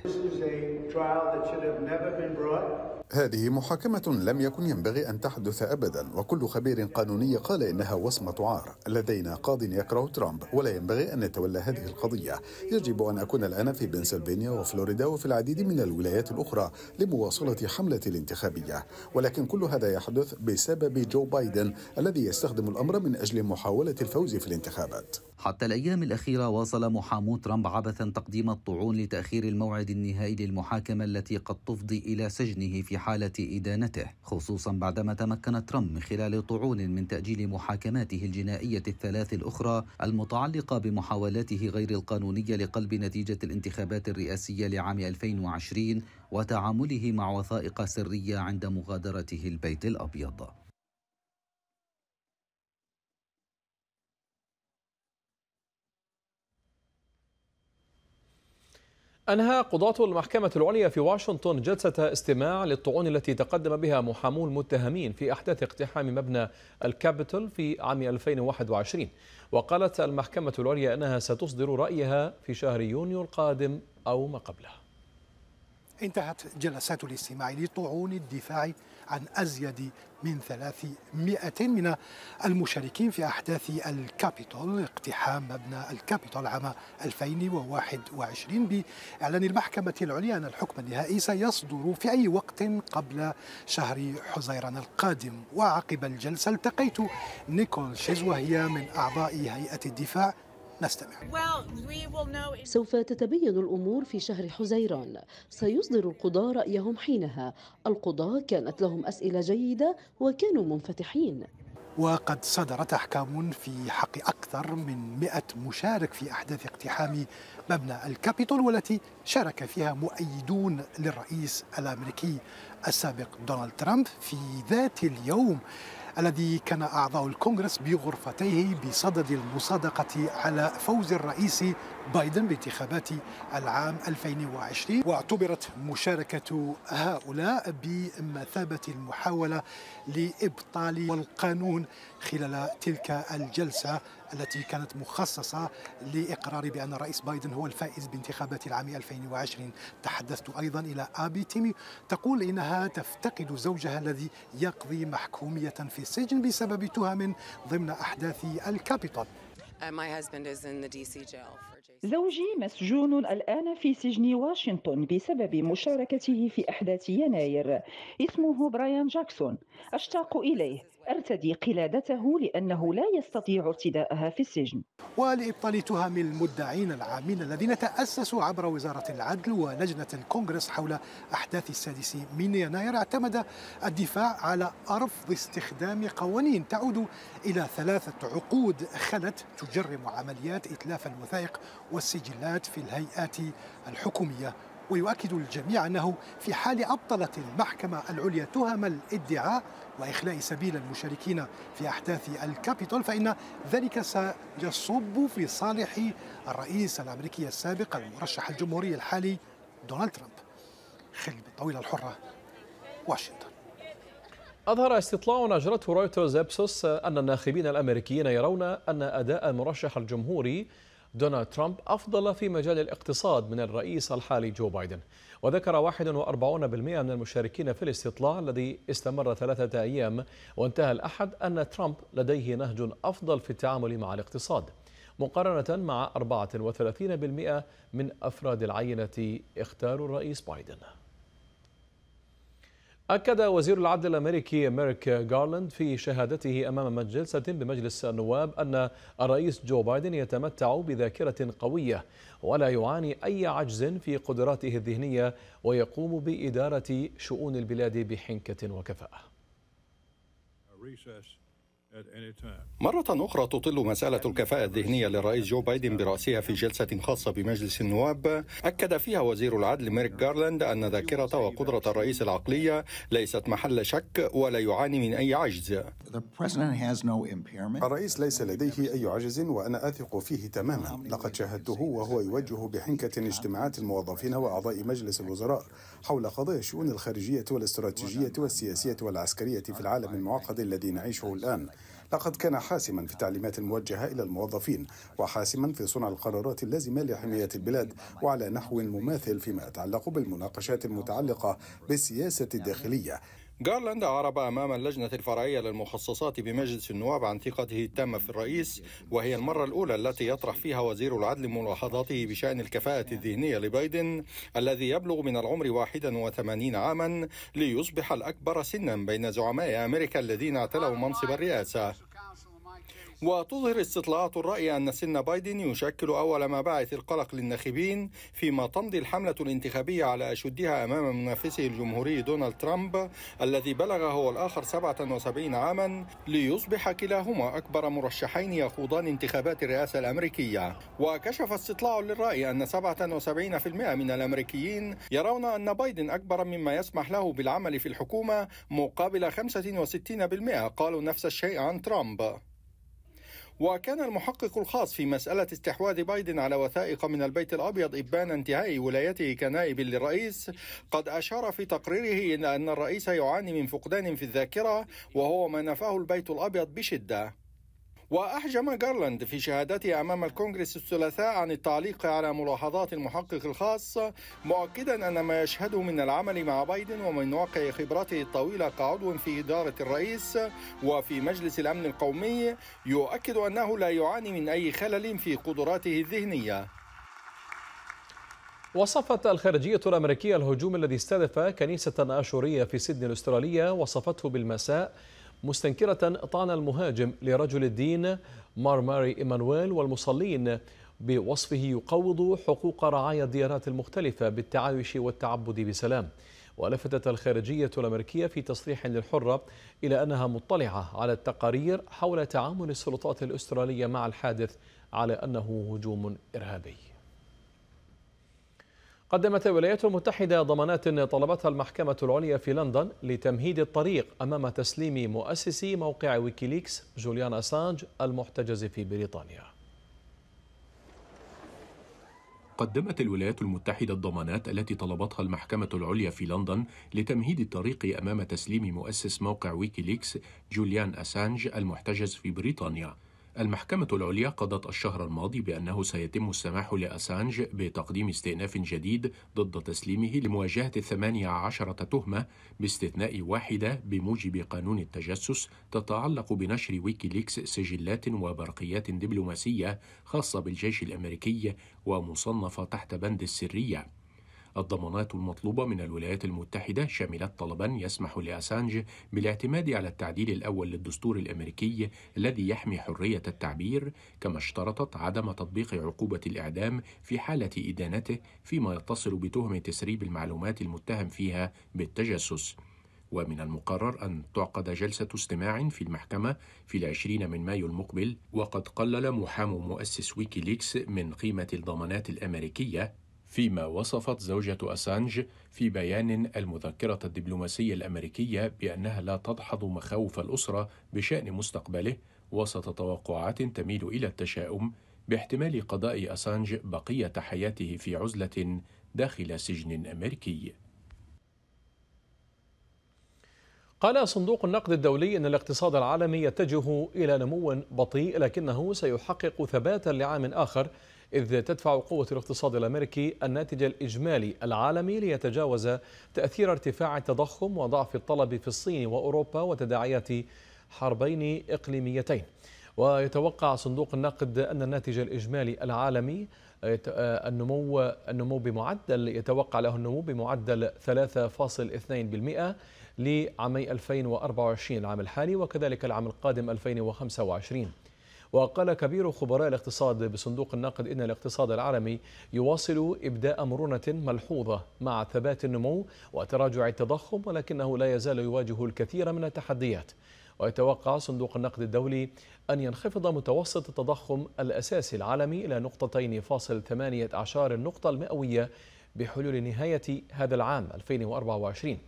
هذه محاكمة لم يكن ينبغي أن تحدث أبدا وكل خبير قانوني قال إنها وصمة عار لدينا قاض يكره ترامب ولا ينبغي أن نتولى هذه القضية يجب أن أكون الآن في بنسلفانيا وفلوريدا وفي العديد من الولايات الأخرى لمواصلة حملة الانتخابية ولكن كل هذا يحدث بسبب جو بايدن الذي يستخدم يستخدم الأمر من أجل محاولة الفوز في الانتخابات حتى الأيام الأخيرة واصل محامو ترامب عبثا تقديم الطعون لتأخير الموعد النهائي للمحاكمة التي قد تفضي إلى سجنه في حالة إدانته خصوصا بعدما تمكن ترامب من خلال طعون من تأجيل محاكماته الجنائية الثلاث الأخرى المتعلقة بمحاولاته غير القانونية لقلب نتيجة الانتخابات الرئاسية لعام 2020 وتعامله مع وثائق سرية عند مغادرته البيت الأبيض أنهى قضاة المحكمة العليا في واشنطن جلسة استماع للطعون التي تقدم بها محامو المتهمين في أحداث اقتحام مبنى الكابيتول في عام 2021 وقالت المحكمة العليا أنها ستصدر رأيها في شهر يونيو القادم أو ما قبله انتهت جلسات الاستماع لطعون الدفاع عن أزيد من 300 من المشاركين في أحداث الكابيتول اقتحام مبنى الكابيتول عام 2021 بإعلان المحكمة العليا أن الحكم النهائي سيصدر في أي وقت قبل شهر حزيران القادم وعقب الجلسة التقيت نيكول شيز وهي من أعضاء هيئة الدفاع نستمع سوف تتبين الأمور في شهر حزيران سيصدر القضاة رأيهم حينها القضاة كانت لهم أسئلة جيدة وكانوا منفتحين وقد صدرت أحكام في حق أكثر من 100 مشارك في أحداث اقتحام مبنى الكابيتول والتي شارك فيها مؤيدون للرئيس الأمريكي السابق دونالد ترامب في ذات اليوم الذي كان أعضاء الكونغرس بغرفتيه بصدد المصادقة على فوز الرئيس بايدن بانتخابات العام 2020 واعتبرت مشاركة هؤلاء بمثابة المحاولة لإبطال القانون خلال تلك الجلسة التي كانت مخصصة لإقرار بأن الرئيس بايدن هو الفائز بانتخابات العام 2020 تحدثت أيضا إلى أبي تيمي تقول إنها تفتقد زوجها الذي يقضي محكومية في السجن بسبب تهم ضمن أحداث الكابيتول uh, My husband is in the DC jail for زوجي مسجون الآن في سجن واشنطن بسبب مشاركته في أحداث يناير اسمه برايان جاكسون أشتاق إليه أرتدي قلادته لأنه لا يستطيع ارتداءها في السجن ولإبطال تهم المدعين العامين الذين تأسسوا عبر وزارة العدل ولجنة الكونغرس حول أحداث السادس من يناير اعتمد الدفاع على رفض استخدام قوانين تعود إلى ثلاثة عقود خلت تجرم عمليات إتلاف الوثائق والسجلات في الهيئات الحكومية ويؤكد الجميع أنه في حال أبطلت المحكمة العليا تهم الادعاء وإخلاء سبيل المشاركين في أحداث الكابيتول فإن ذلك سيصب في صالح الرئيس الأمريكي السابق المرشح الجمهوري الحالي دونالد ترامب خلي بالطويلة الحرة واشنطن أظهر استطلاع أجرته رويترز أبسوس أن الناخبين الأمريكيين يرون أن أداء المرشح الجمهوري دونالد ترامب أفضل في مجال الاقتصاد من الرئيس الحالي جو بايدن وذكر 41% من المشاركين في الاستطلاع الذي استمر ثلاثة أيام وانتهى الأحد أن ترامب لديه نهج أفضل في التعامل مع الاقتصاد مقارنة مع 34% من أفراد العينة اختاروا الرئيس بايدن أكد وزير العدل الأمريكي ميريك جارلاند في شهادته أمام مجلسة بمجلس النواب أن الرئيس جو بايدن يتمتع بذاكرة قوية ولا يعاني أي عجز في قدراته الذهنية ويقوم بإدارة شؤون البلاد بحنكة وكفاءة. مرة أخرى تطل مسألة الكفاءة الذهنية للرئيس جو بايدن برأسها في جلسة خاصة بمجلس النواب أكد فيها وزير العدل ميريك جارلاند أن ذاكرة وقدرة الرئيس العقلية ليست محل شك ولا يعاني من أي عجز الرئيس ليس لديه أي عجز وأنا أثق فيه تماما لقد شاهدته وهو يوجه بحنكة اجتماعات الموظفين وأعضاء مجلس الوزراء حول قضايا الشؤون الخارجية والاستراتيجية والسياسية والعسكرية في العالم المعقد الذي نعيشه الآن لقد كان حاسما في التعليمات الموجهة إلى الموظفين وحاسما في صنع القرارات اللازمة لحماية البلاد وعلى نحو مماثل فيما يتعلق بالمناقشات المتعلقة بالسياسة الداخلية جارلاند أعرب أمام اللجنة الفرعية للمخصصات بمجلس النواب عن ثقته التامة في الرئيس وهي المرة الأولى التي يطرح فيها وزير العدل ملاحظاته بشأن الكفاءة الذهنية لبايدن الذي يبلغ من العمر 81 عاما ليصبح الأكبر سنا بين زعماء أمريكا الذين اعتلوا منصب الرئاسة وتظهر استطلاعات الرأي أن سن بايدن يشكل أول مباعث القلق للناخبين فيما تمضي الحملة الانتخابية على أشدها أمام منافسه الجمهوري دونالد ترامب الذي بلغ هو الآخر 77 عاما ليصبح كلاهما أكبر مرشحين يخوضان انتخابات الرئاسة الأمريكية وكشف استطلاع للرأي أن 77% من الأمريكيين يرون أن بايدن أكبر مما يسمح له بالعمل في الحكومة مقابل 65% قالوا نفس الشيء عن ترامب وكان المحقق الخاص في مسألة استحواذ بايدن على وثائق من البيت الأبيض إبان انتهاء ولايته كنائب للرئيس قد أشار في تقريره إلى أن الرئيس يعاني من فقدان في الذاكرة وهو ما نفاه البيت الأبيض بشدة وأحجم جارلاند في شهادته أمام الكونغرس الثلاثاء عن التعليق على ملاحظات المحقق الخاص مؤكدا أن ما يشهده من العمل مع بايدن ومن واقع خبرته الطويلة كعضو في إدارة الرئيس وفي مجلس الأمن القومي يؤكد أنه لا يعاني من أي خلل في قدراته الذهنية وصفت الخارجية الأمريكية الهجوم الذي استهدف كنيسة آشورية في سيدني الأسترالية وصفته بالمساء مستنكرة طعن المهاجم لرجل الدين مارماري إيمانويل والمصلين بوصفه يقوض حقوق رعايا الديانات المختلفة بالتعايش والتعبد بسلام ولفتت الخارجية الأمريكية في تصريح للحرة إلى أنها مطلعة على التقارير حول تعامل السلطات الأسترالية مع الحادث على أنه هجوم إرهابي قدمت الولايات المتحدة ضمانات طلبتها المحكمة العليا في لندن لتمهيد الطريق أمام تسليم مؤسسي موقع ويكيليكس جوليان أسانج المحتجز في بريطانيا قدمت الولايات المتحدة الضمانات التي طلبتها المحكمة العليا في لندن لتمهيد الطريق أمام تسليم مؤسس موقع ويكيليكس جوليان أسانج المحتجز في بريطانيا المحكمة العليا قضت الشهر الماضي بأنه سيتم السماح لأسانج بتقديم استئناف جديد ضد تسليمه لمواجهة الثمانية عشرة تهمة باستثناء واحدة بموجب قانون التجسس تتعلق بنشر ويكيليكس سجلات وبرقيات دبلوماسية خاصة بالجيش الأمريكي ومصنفة تحت بند السرية الضمانات المطلوبة من الولايات المتحدة شملت طلبا يسمح لأسانج بالاعتماد على التعديل الأول للدستور الأمريكي الذي يحمي حرية التعبير كما اشترطت عدم تطبيق عقوبة الإعدام في حالة إدانته فيما يتصل بتهمة تسريب المعلومات المتهم فيها بالتجسس ومن المقرر أن تعقد جلسة استماع في المحكمة في العشرين من مايو المقبل وقد قلل محام مؤسس ويكيليكس من قيمة الضمانات الأمريكية فيما وصفت زوجة أسانج في بيان المذكرة الدبلوماسية الأمريكية بأنها لا تدحض مخاوف الأسرة بشأن مستقبله وسط توقعات تميل إلى التشاؤم باحتمال قضاء أسانج بقية حياته في عزلة داخل سجن أمريكي. قال صندوق النقد الدولي أن الاقتصاد العالمي يتجه إلى نمو بطيء لكنه سيحقق ثباتا لعام آخر إذ تدفع قوة الاقتصاد الأمريكي الناتج الإجمالي العالمي ليتجاوز تأثير ارتفاع التضخم وضعف الطلب في الصين وأوروبا وتداعيات حربين إقليميتين ويتوقع صندوق النقد أن الناتج الإجمالي العالمي النمو النمو بمعدل يتوقع له النمو بمعدل 3.2% لعامي 2024 العام الحالي وكذلك العام القادم 2025 وقال كبير خبراء الاقتصاد بصندوق النقد إن الاقتصاد العالمي يواصل إبداء مرونة ملحوظة مع ثبات النمو وتراجع التضخم ولكنه لا يزال يواجه الكثير من التحديات ويتوقع صندوق النقد الدولي أن ينخفض متوسط التضخم الأساسي العالمي إلى نقطتين فاصل ثمانية عشر النقطة المئوية بحلول نهاية هذا العام 2024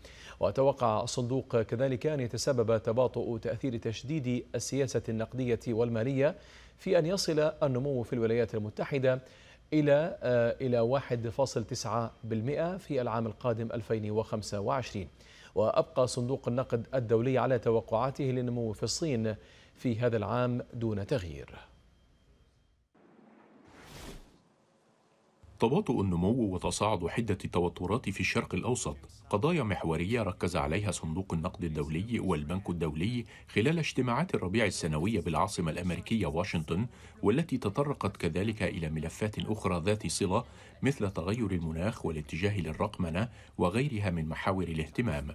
وتوقع الصندوق كذلك أن يتسبب تباطؤ تأثير تشديد السياسة النقدية والمالية في أن يصل النمو في الولايات المتحدة إلى آه، إلى 1.9% في العام القادم 2025 وأبقى صندوق النقد الدولي على توقعاته للنمو في الصين في هذا العام دون تغيير تباطؤ النمو وتصاعد حدة التوترات في الشرق الأوسط قضايا محورية ركز عليها صندوق النقد الدولي والبنك الدولي خلال اجتماعات الربيع السنوية بالعاصمة الأمريكية واشنطن والتي تطرقت كذلك إلى ملفات أخرى ذات صلة مثل تغير المناخ والاتجاه للرقمنة وغيرها من محاور الاهتمام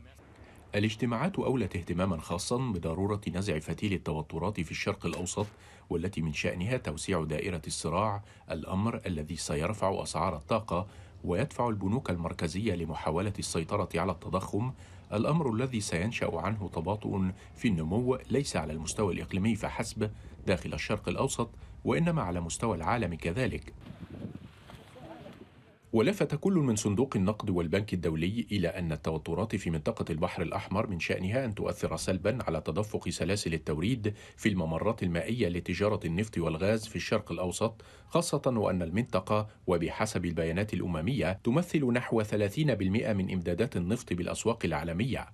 الاجتماعات أولت اهتماما خاصا بضرورة نزع فتيل التوترات في الشرق الأوسط والتي من شأنها توسيع دائرة الصراع الأمر الذي سيرفع أسعار الطاقة ويدفع البنوك المركزية لمحاولة السيطرة على التضخم الأمر الذي سينشأ عنه تباطؤ في النمو ليس على المستوى الإقليمي فحسب داخل الشرق الأوسط وإنما على مستوى العالم كذلك ولفت كل من صندوق النقد والبنك الدولي إلى أن التوترات في منطقة البحر الأحمر من شأنها أن تؤثر سلبا على تدفق سلاسل التوريد في الممرات المائية لتجارة النفط والغاز في الشرق الأوسط خاصة وأن المنطقة وبحسب البيانات الأممية تمثل نحو 30% من إمدادات النفط بالأسواق العالمية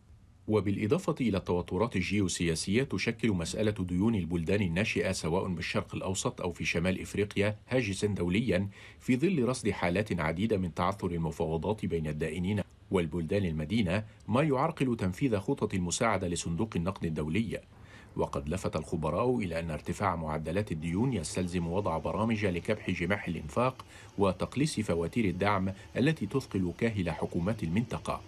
وبالإضافة إلى التوترات الجيوسياسية تشكل مسألة ديون البلدان الناشئة سواء بالشرق الأوسط أو في شمال إفريقيا هاجسا دوليا في ظل رصد حالات عديدة من تعثر المفاوضات بين الدائنين والبلدان المدينة ما يعرقل تنفيذ خطط المساعدة لصندوق النقد الدولي وقد لفت الخبراء إلى أن ارتفاع معدلات الديون يستلزم وضع برامج لكبح جماح الإنفاق وتقليص فواتير الدعم التي تثقل كاهل حكومات المنطقة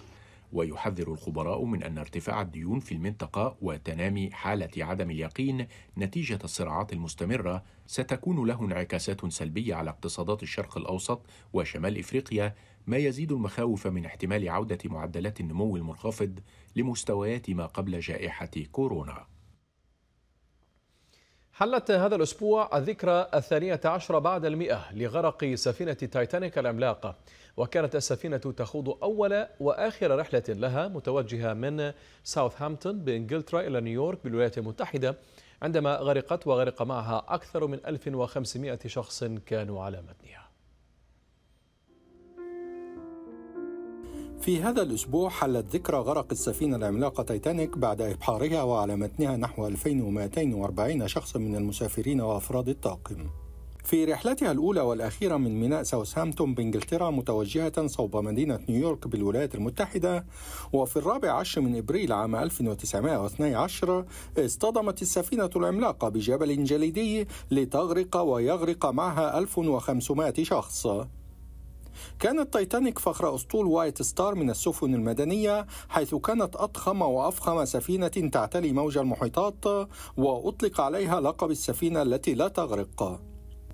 ويحذر الخبراء من أن ارتفاع الديون في المنطقة وتنامي حالة عدم اليقين نتيجة الصراعات المستمرة ستكون له انعكاسات سلبية على اقتصادات الشرق الأوسط وشمال إفريقيا ما يزيد المخاوف من احتمال عودة معدلات النمو المنخفض لمستويات ما قبل جائحة كورونا حلت هذا الأسبوع الذكرى الثانية عشر بعد المئة لغرق سفينة تايتانيك العملاقة وكانت السفينة تخوض أول وآخر رحلة لها متوجهة من ساوثهامبتون بإنجلترا إلى نيويورك بالولايات المتحدة عندما غرقت وغرق معها أكثر من 1500 شخص كانوا على متنها في هذا الأسبوع حلت ذكرى غرق السفينة العملاقة تايتانيك بعد إبحارها وعلى متنها نحو 2240 شخصا من المسافرين وأفراد الطاقم. في رحلتها الأولى والأخيرة من ميناء ساوثهامبتون بإنجلترا متوجهة صوب مدينة نيويورك بالولايات المتحدة وفي الرابع عشر من إبريل عام 1912 اصطدمت السفينة العملاقة بجبل جليدي لتغرق ويغرق معها 1500 شخص كان التايتانيك فخر أسطول وايت ستار من السفن المدنية حيث كانت أضخم وأفخم سفينة تعتلي موج المحيطات وأطلق عليها لقب السفينة التي لا تغرق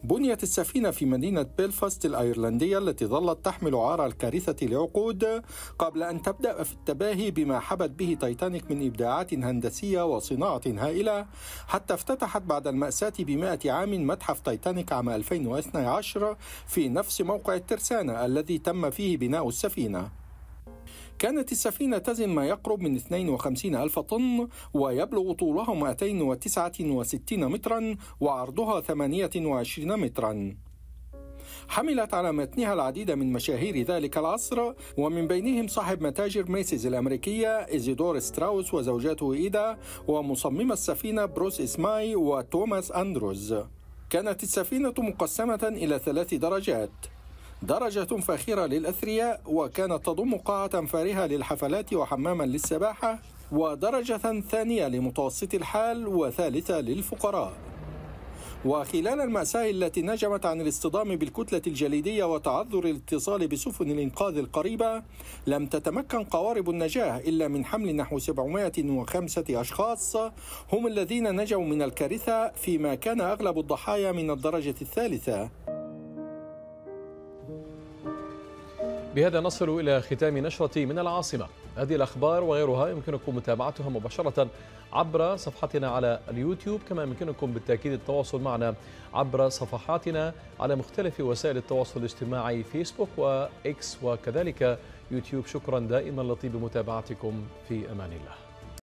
بنيت السفينة في مدينة بيلفاست الأيرلندية التي ظلت تحمل عار الكارثة لعقود قبل أن تبدأ في التباهي بما حبت به تايتانيك من إبداعات هندسية وصناعة هائلة حتى افتتحت بعد المأساة بمائة عام متحف تايتانيك عام 2012 في نفس موقع الترسانة الذي تم فيه بناء السفينة كانت السفينة تزن ما يقرب من 52 ألف طن ويبلغ طولها 269 مترا وعرضها 28 مترا حملت على متنها العديد من مشاهير ذلك العصر ومن بينهم صاحب متاجر ميسيز الأمريكية إيزيدور ستراوس وزوجاته إيدا ومصمم السفينة بروس إسماي وتوماس أندروز كانت السفينة مقسمة إلى ثلاث درجات درجة فاخرة للأثرياء وكانت تضم قاعة فارهة للحفلات وحماما للسباحة ودرجة ثانية لمتوسط الحال وثالثة للفقراء وخلال المأساة التي نجمت عن الاصطدام بالكتلة الجليدية وتعذر الاتصال بسفن الإنقاذ القريبة لم تتمكن قوارب النجاة إلا من حمل نحو 705 أشخاص هم الذين نجوا من الكارثة فيما كان أغلب الضحايا من الدرجة الثالثة بهذا نصل إلى ختام نشرة من العاصمة هذه الأخبار وغيرها يمكنكم متابعتها مباشرة عبر صفحتنا على اليوتيوب كما يمكنكم بالتأكيد التواصل معنا عبر صفحاتنا على مختلف وسائل التواصل الاجتماعي فيسبوك وإكس وكذلك يوتيوب شكرا دائما لطيب متابعتكم في أمان الله